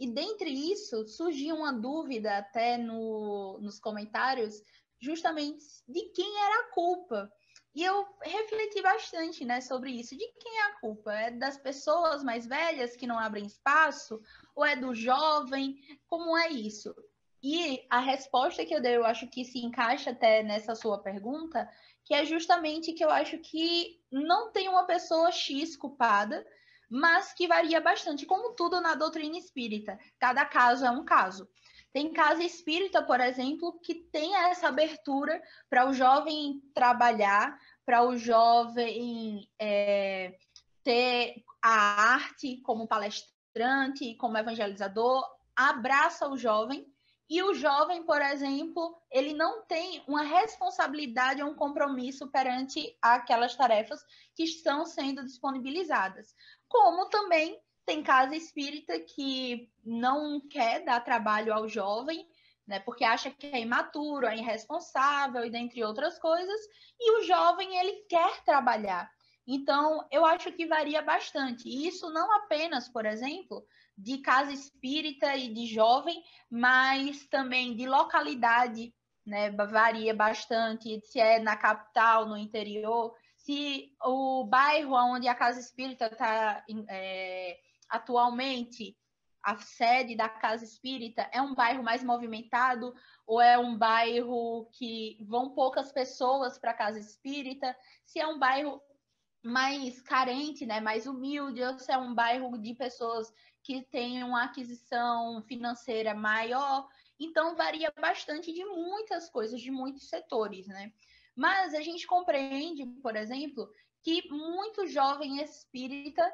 [SPEAKER 2] E dentre isso surgiu uma dúvida até no, nos comentários, justamente de quem era a culpa e eu refleti bastante né, sobre isso. De quem é a culpa? É das pessoas mais velhas que não abrem espaço? Ou é do jovem? Como é isso? E a resposta que eu dei, eu acho que se encaixa até nessa sua pergunta, que é justamente que eu acho que não tem uma pessoa X culpada, mas que varia bastante, como tudo na doutrina espírita. Cada caso é um caso. Tem casa espírita, por exemplo, que tem essa abertura para o jovem trabalhar, para o jovem é, ter a arte como palestrante, como evangelizador, abraça o jovem. E o jovem, por exemplo, ele não tem uma responsabilidade ou um compromisso perante aquelas tarefas que estão sendo disponibilizadas. Como também tem casa espírita que não quer dar trabalho ao jovem, né, porque acha que é imaturo, é irresponsável e dentre outras coisas, e o jovem ele quer trabalhar. Então, eu acho que varia bastante. E isso não apenas, por exemplo, de casa espírita e de jovem, mas também de localidade, né, varia bastante, se é na capital, no interior, se o bairro onde a casa espírita está é, atualmente a sede da Casa Espírita é um bairro mais movimentado ou é um bairro que vão poucas pessoas para a Casa Espírita? Se é um bairro mais carente, né, mais humilde, ou se é um bairro de pessoas que têm uma aquisição financeira maior. Então varia bastante de muitas coisas, de muitos setores, né? Mas a gente compreende, por exemplo, que muito jovem espírita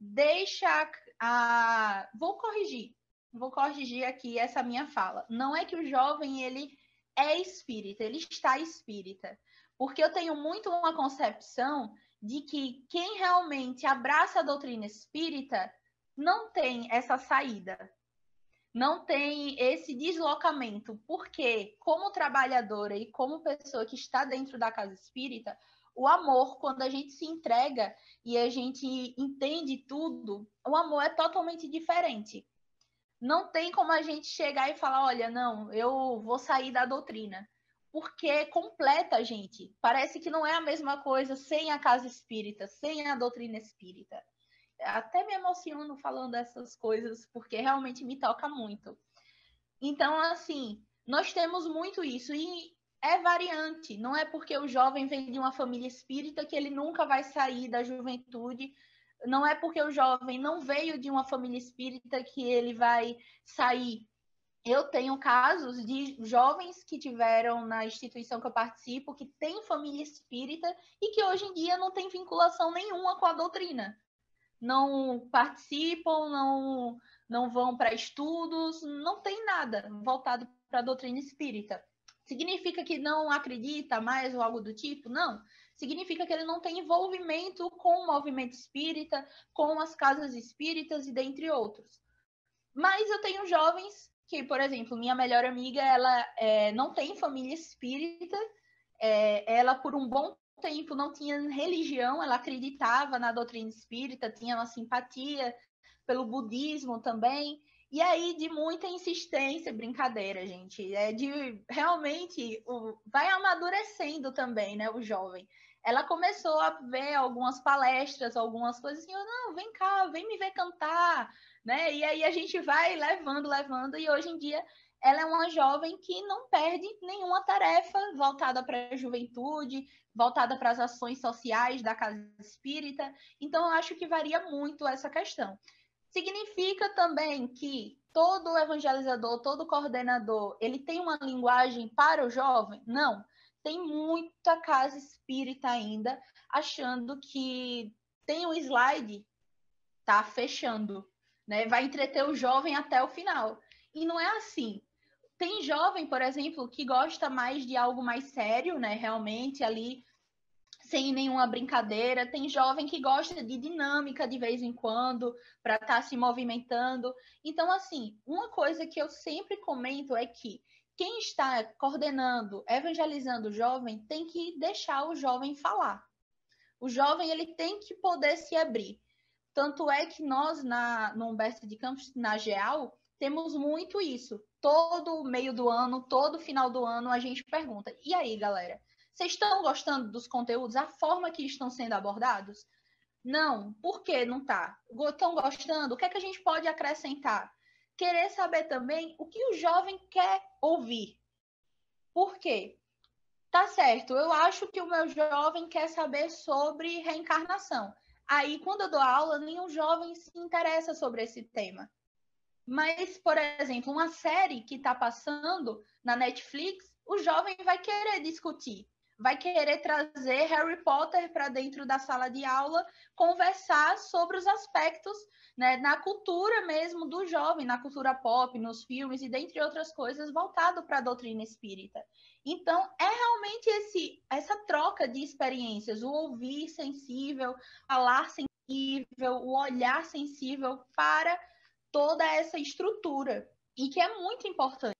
[SPEAKER 2] deixa a. Vou corrigir. Vou corrigir aqui essa minha fala. Não é que o jovem ele é espírita, ele está espírita. Porque eu tenho muito uma concepção de que quem realmente abraça a doutrina espírita não tem essa saída, não tem esse deslocamento, porque como trabalhadora e como pessoa que está dentro da casa espírita, o amor, quando a gente se entrega e a gente entende tudo, o amor é totalmente diferente. Não tem como a gente chegar e falar, olha, não, eu vou sair da doutrina. Porque é completa a gente. Parece que não é a mesma coisa sem a casa espírita, sem a doutrina espírita. Até me emociono falando essas coisas, porque realmente me toca muito. Então, assim, nós temos muito isso. E é variante, não é porque o jovem vem de uma família espírita que ele nunca vai sair da juventude, não é porque o jovem não veio de uma família espírita que ele vai sair. Eu tenho casos de jovens que tiveram na instituição que eu participo, que tem família espírita e que hoje em dia não tem vinculação nenhuma com a doutrina. Não participam, não, não vão para estudos, não tem nada voltado para a doutrina espírita. Significa que não acredita mais ou algo do tipo? Não. Significa que ele não tem envolvimento com o movimento espírita, com as casas espíritas e dentre outros. Mas eu tenho jovens que, por exemplo, minha melhor amiga, ela é, não tem família espírita, é, ela por um bom tempo não tinha religião, ela acreditava na doutrina espírita, tinha uma simpatia pelo budismo também, e aí, de muita insistência, brincadeira, gente, é de realmente o, vai amadurecendo também, né, o jovem. Ela começou a ver algumas palestras, algumas coisas assim, eu, não, vem cá, vem me ver cantar, né? E aí a gente vai levando, levando, e hoje em dia ela é uma jovem que não perde nenhuma tarefa voltada para a juventude, voltada para as ações sociais da casa espírita. Então, eu acho que varia muito essa questão. Significa também que todo evangelizador, todo coordenador, ele tem uma linguagem para o jovem? Não. Tem muita casa espírita ainda achando que tem um slide, tá fechando, né? Vai entreter o jovem até o final. E não é assim. Tem jovem, por exemplo, que gosta mais de algo mais sério, né? Realmente ali sem nenhuma brincadeira. Tem jovem que gosta de dinâmica de vez em quando, para estar tá se movimentando. Então, assim, uma coisa que eu sempre comento é que quem está coordenando, evangelizando o jovem, tem que deixar o jovem falar. O jovem ele tem que poder se abrir. Tanto é que nós, na, no Humberto de Campos, na GEAL, temos muito isso. Todo meio do ano, todo final do ano, a gente pergunta: e aí, galera? Vocês estão gostando dos conteúdos? A forma que estão sendo abordados? Não, por que não está Estão gostando? O que é que a gente pode acrescentar? Querer saber também o que o jovem quer ouvir. Por quê? Tá certo, eu acho que o meu jovem quer saber sobre reencarnação. Aí, quando eu dou aula, nenhum jovem se interessa sobre esse tema. Mas, por exemplo, uma série que está passando na Netflix, o jovem vai querer discutir vai querer trazer Harry Potter para dentro da sala de aula, conversar sobre os aspectos né, na cultura mesmo do jovem, na cultura pop, nos filmes e dentre outras coisas, voltado para a doutrina espírita. Então, é realmente esse, essa troca de experiências, o ouvir sensível, falar sensível, o olhar sensível para toda essa estrutura e que é muito importante.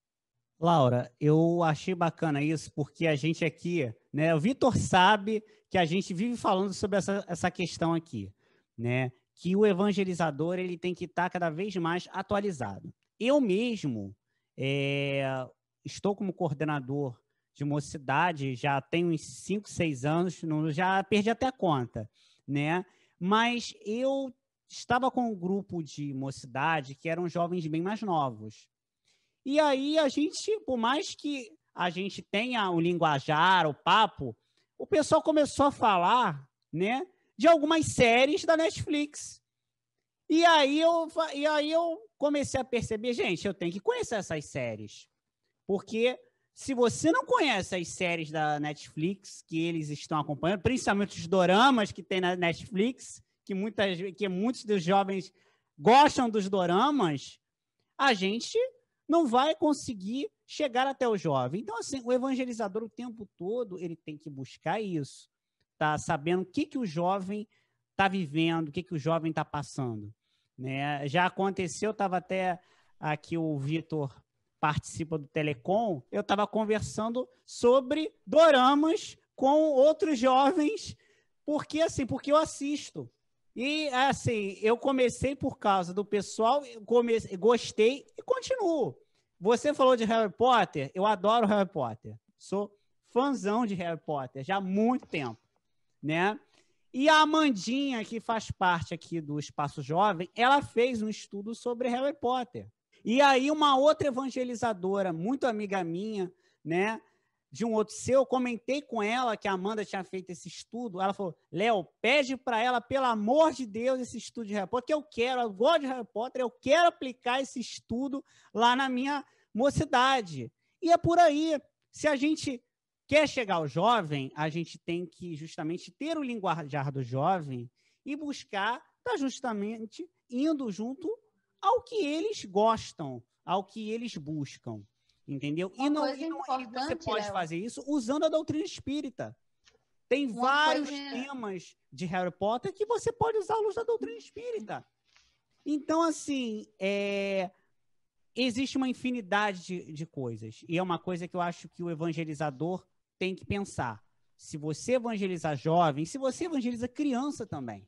[SPEAKER 1] Laura, eu achei bacana isso porque a gente aqui, né, o Vitor sabe que a gente vive falando sobre essa, essa questão aqui, né, que o evangelizador ele tem que estar tá cada vez mais atualizado. Eu mesmo é, estou como coordenador de mocidade já tem uns 5, 6 anos, já perdi até a conta, né? Mas eu estava com um grupo de mocidade que eram jovens bem mais novos. E aí a gente, por mais que a gente tenha o linguajar, o papo, o pessoal começou a falar, né, de algumas séries da Netflix. E aí eu, e aí eu comecei a perceber, gente, eu tenho que conhecer essas séries. Porque se você não conhece as séries da Netflix que eles estão acompanhando, principalmente os doramas que tem na Netflix, que, muitas, que muitos dos jovens gostam dos doramas, a gente não vai conseguir chegar até o jovem. Então, assim, o evangelizador o tempo todo ele tem que buscar isso, tá? Sabendo o que, que o jovem está vivendo, o que, que o jovem está passando. Né? Já aconteceu, estava até aqui o Vitor participa do Telecom, eu estava conversando sobre doramas com outros jovens, porque assim, porque eu assisto. E assim, eu comecei por causa do pessoal, comecei, gostei e continuo. Você falou de Harry Potter, eu adoro Harry Potter. Sou fãzão de Harry Potter já há muito tempo, né? E a Amandinha, que faz parte aqui do Espaço Jovem, ela fez um estudo sobre Harry Potter. E aí uma outra evangelizadora, muito amiga minha, né, de um outro seu, comentei com ela que a Amanda tinha feito esse estudo. Ela falou: Léo, pede para ela, pelo amor de Deus, esse estudo de Harry Potter, que eu quero, eu gosto de Harry Potter, eu quero aplicar esse estudo lá na minha mocidade. E é por aí. Se a gente quer chegar ao jovem, a gente tem que justamente ter o linguajar do jovem e buscar, tá justamente indo junto ao que eles gostam, ao que eles buscam. Entendeu? e não, e é não é você pode Léo. fazer isso usando a doutrina espírita. Tem Uma vários temas de Harry Potter que você pode usar à luz da doutrina espírita. Então, assim, é... existe uma infinidade de, de coisas. E é uma coisa que eu acho que o evangelizador tem que pensar. Se você evangelizar jovem, se você evangeliza criança também,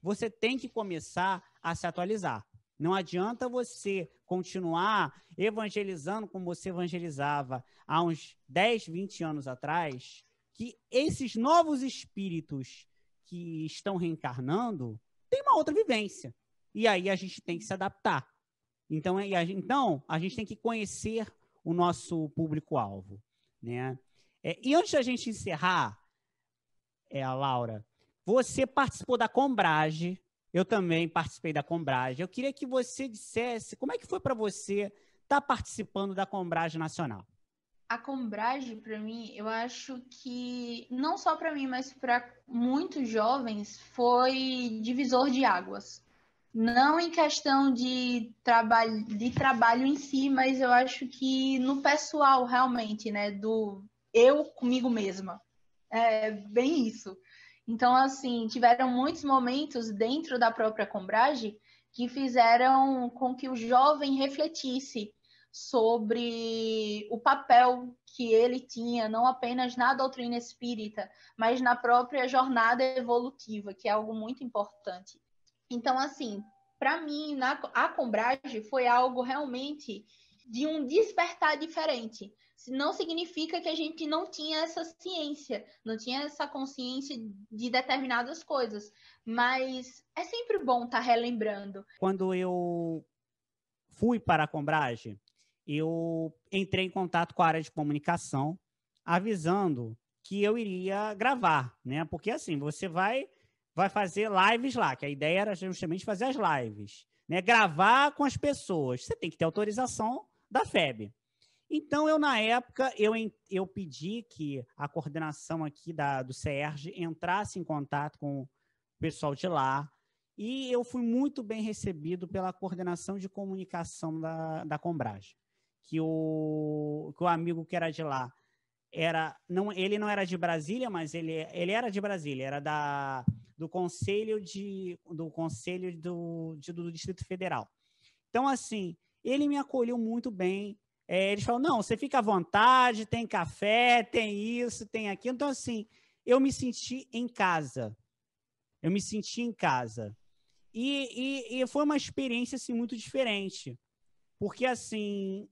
[SPEAKER 1] você tem que começar a se atualizar. Não adianta você continuar evangelizando como você evangelizava há uns 10, 20 anos atrás, que esses novos espíritos que estão reencarnando têm uma outra vivência. E aí a gente tem que se adaptar. Então, é, a, então, a gente tem que conhecer o nosso público-alvo. Né? É, e antes da gente encerrar, é, a Laura, você participou da Combrage, eu também participei da Combrage. Eu queria que você dissesse como é que foi para você estar tá participando da Combrage Nacional.
[SPEAKER 2] A Combrage, para mim, eu acho que não só para mim, mas para muitos jovens, foi divisor de águas. Não em questão de trabalho, de trabalho em si, mas eu acho que no pessoal, realmente, né? Do eu comigo mesma. É bem isso. Então, assim, tiveram muitos momentos dentro da própria Combrage que fizeram com que o jovem refletisse sobre o papel que ele tinha, não apenas na doutrina espírita, mas na própria jornada evolutiva, que é algo muito importante. Então, assim, para mim, na, a Combrage foi algo realmente de um despertar diferente. Não significa que a gente não tinha essa ciência, não tinha essa consciência de determinadas coisas, mas é sempre bom estar tá relembrando.
[SPEAKER 1] Quando eu fui para a Combrage, eu entrei em contato com a área de comunicação, avisando que eu iria gravar, né? Porque assim, você vai vai fazer lives lá, que a ideia era justamente fazer as lives, né? Gravar com as pessoas. Você tem que ter autorização da FEB. Então, eu, na época, eu, eu pedi que a coordenação aqui da, do SERG entrasse em contato com o pessoal de lá, e eu fui muito bem recebido pela coordenação de comunicação da, da Combrage, que o, que o amigo que era de lá era não ele não era de Brasília, mas ele, ele era de Brasília, era da do conselho de do conselho do, de, do Distrito Federal. Então assim, ele me acolheu muito bem. É, eles falam: não, você fica à vontade, tem café, tem isso, tem aquilo. Então, assim, eu me senti em casa. Eu me senti em casa. E, e, e foi uma experiência assim, muito diferente. Porque, assim,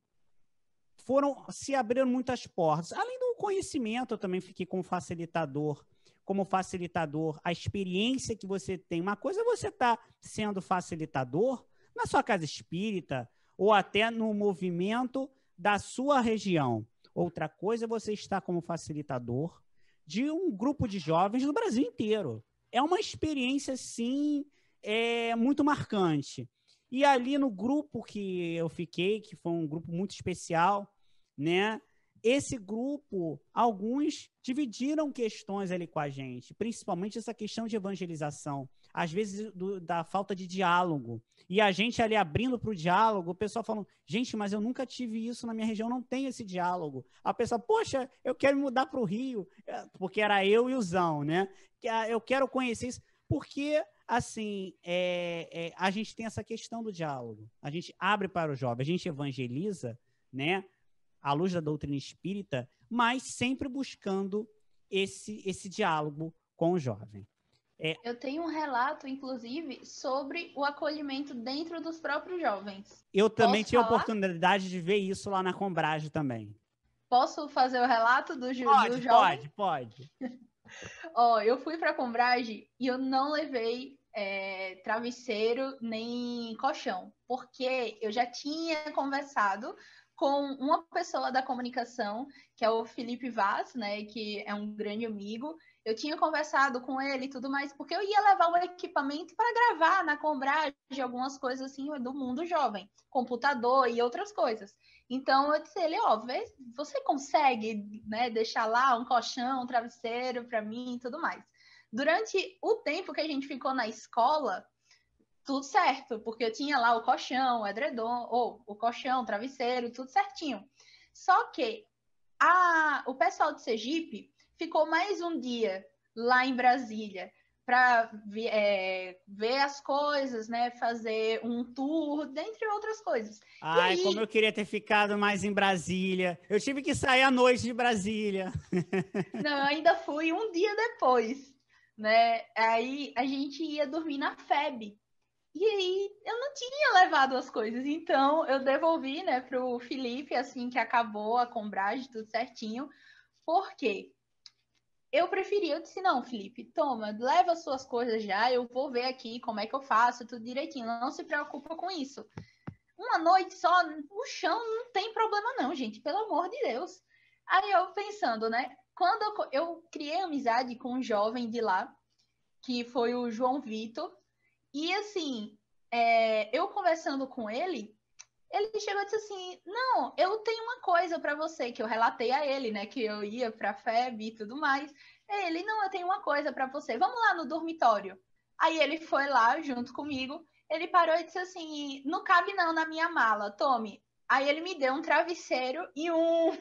[SPEAKER 1] foram se abriram muitas portas. Além do conhecimento, eu também fiquei como facilitador, como facilitador, a experiência que você tem. Uma coisa é você estar tá sendo facilitador na sua casa espírita, ou até no movimento da sua região. Outra coisa é você está como facilitador de um grupo de jovens no Brasil inteiro. É uma experiência, sim, é muito marcante. E ali no grupo que eu fiquei, que foi um grupo muito especial, né? Esse grupo, alguns dividiram questões ali com a gente, principalmente essa questão de evangelização às vezes do, da falta de diálogo. E a gente ali abrindo para o diálogo, o pessoal falando, gente, mas eu nunca tive isso na minha região, não tem esse diálogo. A pessoa, poxa, eu quero mudar para o Rio, é, porque era eu e o Zão, né? Ah, eu quero conhecer isso, porque assim, é, é, a gente tem essa questão do diálogo. A gente abre para o jovem, a gente evangeliza, né? À luz da doutrina espírita, mas sempre buscando esse, esse diálogo com o jovem. É... Eu
[SPEAKER 2] tenho um relato, inclusive, sobre o acolhimento dentro dos próprios jovens.
[SPEAKER 1] Eu também Posso tive a oportunidade de ver isso lá na Combrage também.
[SPEAKER 2] Posso fazer o relato do, ju pode, do jovem?
[SPEAKER 1] Pode, pode.
[SPEAKER 2] Ó, oh, eu fui para a Combrage e eu não levei é, travesseiro nem colchão, porque eu já tinha conversado com uma pessoa da comunicação, que é o Felipe Vaz, né, que é um grande amigo, eu tinha conversado com ele e tudo mais, porque eu ia levar o equipamento para gravar na de algumas coisas assim do mundo jovem, computador e outras coisas. Então eu disse ele, ó, oh, você consegue, né, deixar lá um colchão, um travesseiro para mim e tudo mais. Durante o tempo que a gente ficou na escola, tudo certo, porque eu tinha lá o colchão, o edredom, ou o colchão, o travesseiro, tudo certinho. Só que a, o pessoal de Sergipe ficou mais um dia lá em Brasília para é, ver as coisas, né? Fazer um tour, dentre outras
[SPEAKER 1] coisas. Ai, aí... como eu queria ter ficado mais em Brasília. Eu tive que sair à noite de Brasília.
[SPEAKER 2] Não, eu ainda fui um dia depois, né? Aí a gente ia dormir na FEB. E aí eu não tinha levado as coisas, então eu devolvi, né, pro Felipe assim que acabou a combragem, tudo certinho. Por quê? Eu preferi, eu disse, não, Felipe, toma, leva as suas coisas já, eu vou ver aqui como é que eu faço, tudo direitinho, não se preocupa com isso. Uma noite só, o chão não tem problema não, gente, pelo amor de Deus. Aí eu pensando, né, quando eu, eu criei amizade com um jovem de lá, que foi o João Vitor, e assim, é, eu conversando com ele, ele chegou e disse assim: Não, eu tenho uma coisa para você que eu relatei a ele, né? Que eu ia para a FEB e tudo mais. Ele, não, eu tenho uma coisa para você. Vamos lá no dormitório. Aí ele foi lá junto comigo. Ele parou e disse assim: Não cabe não na minha mala, tome. Aí ele me deu um travesseiro e um,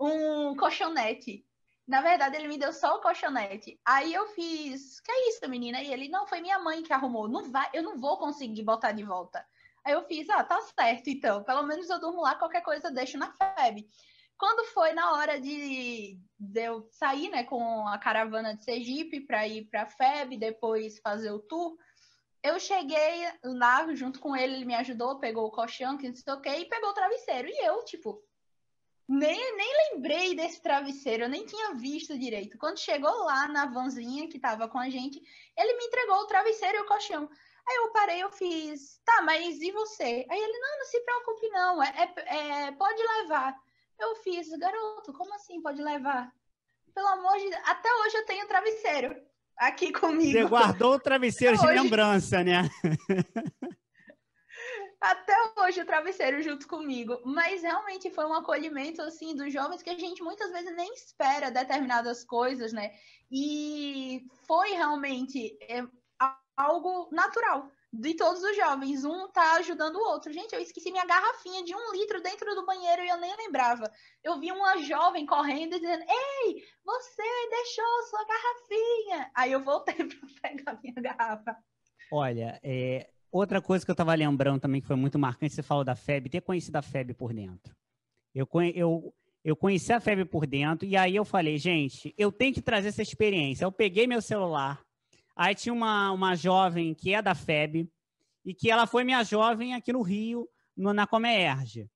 [SPEAKER 2] um colchonete. Na verdade, ele me deu só o colchonete. Aí eu fiz, que é isso, menina? E ele, não, foi minha mãe que arrumou. Não vai, eu não vou conseguir botar de volta. Aí eu fiz, ah, tá certo então, pelo menos eu durmo lá, qualquer coisa eu deixo na FEB. Quando foi na hora de, de eu sair, né, com a caravana de Sergipe para ir para a FEB, depois fazer o tour, eu cheguei lá junto com ele, ele me ajudou, pegou o colchão, que não sei o e pegou o travesseiro. E eu, tipo, nem, nem lembrei desse travesseiro, eu nem tinha visto direito. Quando chegou lá na vanzinha que estava com a gente, ele me entregou o travesseiro e o colchão. Aí eu parei, eu fiz, tá, mas e você? Aí ele, não, não se preocupe não, é, é, é pode levar. Eu fiz, garoto, como assim pode levar? Pelo amor de Deus, até hoje eu tenho travesseiro aqui comigo. Você guardou
[SPEAKER 1] o travesseiro até de hoje. lembrança, né?
[SPEAKER 2] até hoje o travesseiro junto comigo. Mas realmente foi um acolhimento assim dos jovens que a gente muitas vezes nem espera determinadas coisas, né? E foi realmente eh, algo natural de todos os jovens. Um tá ajudando o outro. Gente, eu esqueci minha garrafinha de um litro dentro do banheiro e eu nem lembrava. Eu vi uma jovem correndo e dizendo: Ei, você deixou sua garrafinha. Aí eu voltei para pegar minha garrafa.
[SPEAKER 1] Olha, é, outra coisa que eu estava lembrando também que foi muito marcante, você falou da FEB, ter conhecido a FEB por dentro. Eu, eu, eu conheci a FEB por dentro e aí eu falei, gente, eu tenho que trazer essa experiência. Eu peguei meu celular, Aí tinha uma, uma jovem que é da FEB e que ela foi minha jovem aqui no Rio, no, na Comerge.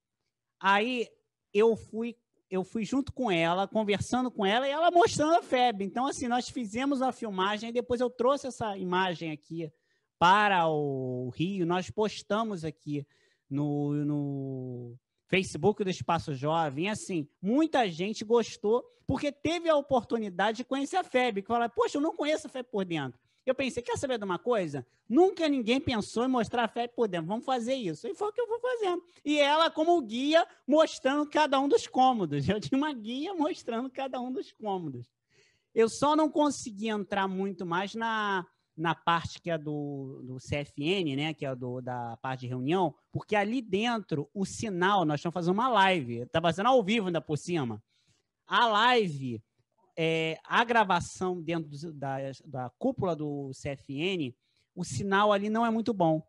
[SPEAKER 1] Aí eu fui eu fui junto com ela, conversando com ela e ela mostrando a FEB. Então, assim, nós fizemos a filmagem e depois eu trouxe essa imagem aqui para o Rio. Nós postamos aqui no, no Facebook do Espaço Jovem. Assim, muita gente gostou porque teve a oportunidade de conhecer a FEB. Que fala, poxa, eu não conheço a FEB por dentro. Eu pensei, quer saber de uma coisa? Nunca ninguém pensou em mostrar a fé por dentro. Vamos fazer isso. E foi o que eu vou fazendo. E ela, como guia, mostrando cada um dos cômodos. Eu tinha uma guia mostrando cada um dos cômodos. Eu só não consegui entrar muito mais na, na parte que é do, do CFN, né, que é do, da parte de reunião, porque ali dentro o sinal, nós estamos fazendo uma live, estava tá sendo ao vivo ainda por cima. A live é, a gravação dentro do, da, da cúpula do CFN, o sinal ali não é muito bom.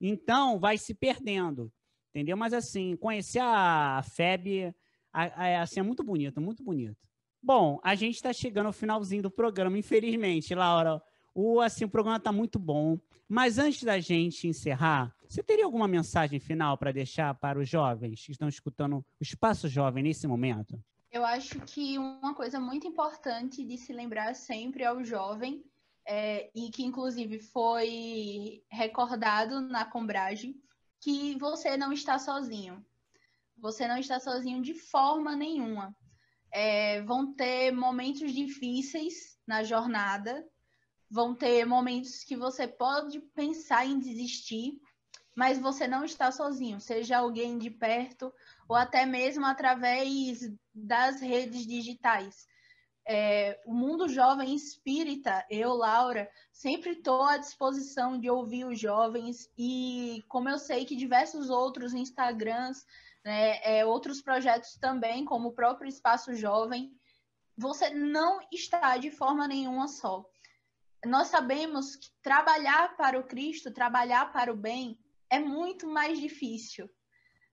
[SPEAKER 1] Então, vai se perdendo, entendeu? Mas, assim, conhecer a FEB a, a, assim, é muito bonito, muito bonito. Bom, a gente está chegando ao finalzinho do programa, infelizmente, Laura. O, assim, o programa está muito bom. Mas antes da gente encerrar, você teria alguma mensagem final para deixar para os jovens que estão escutando o Espaço Jovem nesse momento?
[SPEAKER 2] Eu acho que uma coisa muito importante de se lembrar sempre ao jovem, é, e que inclusive foi recordado na Combrage, que você não está sozinho. Você não está sozinho de forma nenhuma. É, vão ter momentos difíceis na jornada, vão ter momentos que você pode pensar em desistir, mas você não está sozinho, seja alguém de perto ou até mesmo através das redes digitais. É, o mundo jovem espírita, eu, Laura, sempre estou à disposição de ouvir os jovens e como eu sei que diversos outros Instagrams, né, é, outros projetos também, como o próprio Espaço Jovem, você não está de forma nenhuma só. Nós sabemos que trabalhar para o Cristo, trabalhar para o bem, é muito mais difícil,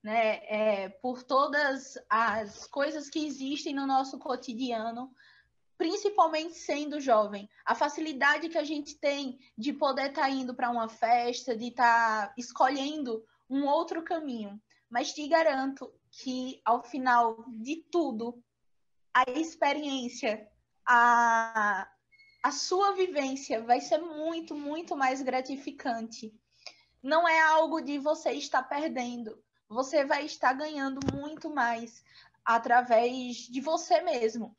[SPEAKER 2] né? É, por todas as coisas que existem no nosso cotidiano, principalmente sendo jovem. A facilidade que a gente tem de poder estar tá indo para uma festa, de estar tá escolhendo um outro caminho. Mas te garanto que ao final de tudo, a experiência, a, a sua vivência vai ser muito, muito mais gratificante não é algo de você estar perdendo. Você vai estar ganhando muito mais através de você mesmo.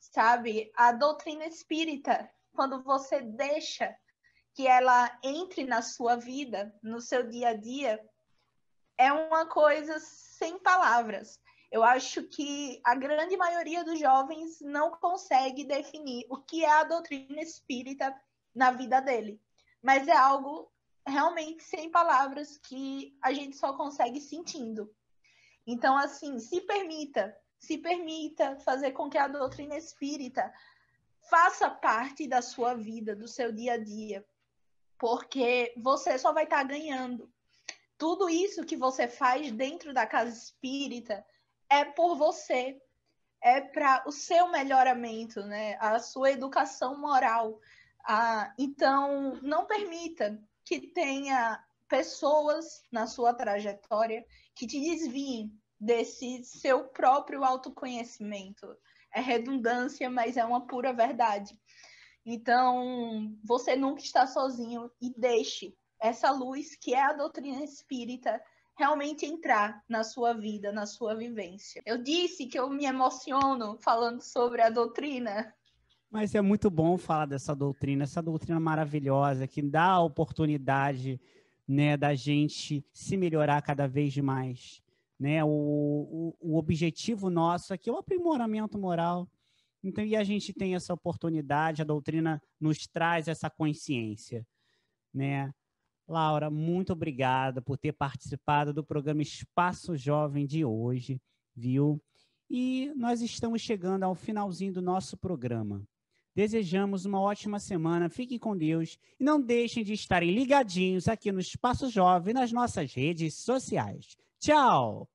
[SPEAKER 2] Sabe? A doutrina espírita, quando você deixa que ela entre na sua vida, no seu dia a dia, é uma coisa sem palavras. Eu acho que a grande maioria dos jovens não consegue definir o que é a doutrina espírita na vida dele, mas é algo realmente sem palavras que a gente só consegue sentindo. Então, assim, se permita, se permita fazer com que a doutrina espírita faça parte da sua vida, do seu dia a dia, porque você só vai estar tá ganhando. Tudo isso que você faz dentro da casa espírita é por você, é para o seu melhoramento, né? A sua educação moral. Ah, então, não permita que tenha pessoas na sua trajetória que te desviem desse seu próprio autoconhecimento. É redundância, mas é uma pura verdade. Então, você nunca está sozinho e deixe essa luz que é a doutrina espírita realmente entrar na sua vida, na sua vivência. Eu disse que eu me emociono falando sobre a doutrina,
[SPEAKER 1] mas é muito bom falar dessa doutrina, essa doutrina maravilhosa que dá a oportunidade né, da gente se melhorar cada vez mais. Né? O, o, o objetivo nosso aqui é o aprimoramento moral. Então, e a gente tem essa oportunidade, a doutrina nos traz essa consciência. Né? Laura, muito obrigada por ter participado do programa Espaço Jovem de hoje, viu? E nós estamos chegando ao finalzinho do nosso programa. Desejamos uma ótima semana, fiquem com Deus e não deixem de estarem ligadinhos aqui no Espaço Jovem nas nossas redes sociais. Tchau!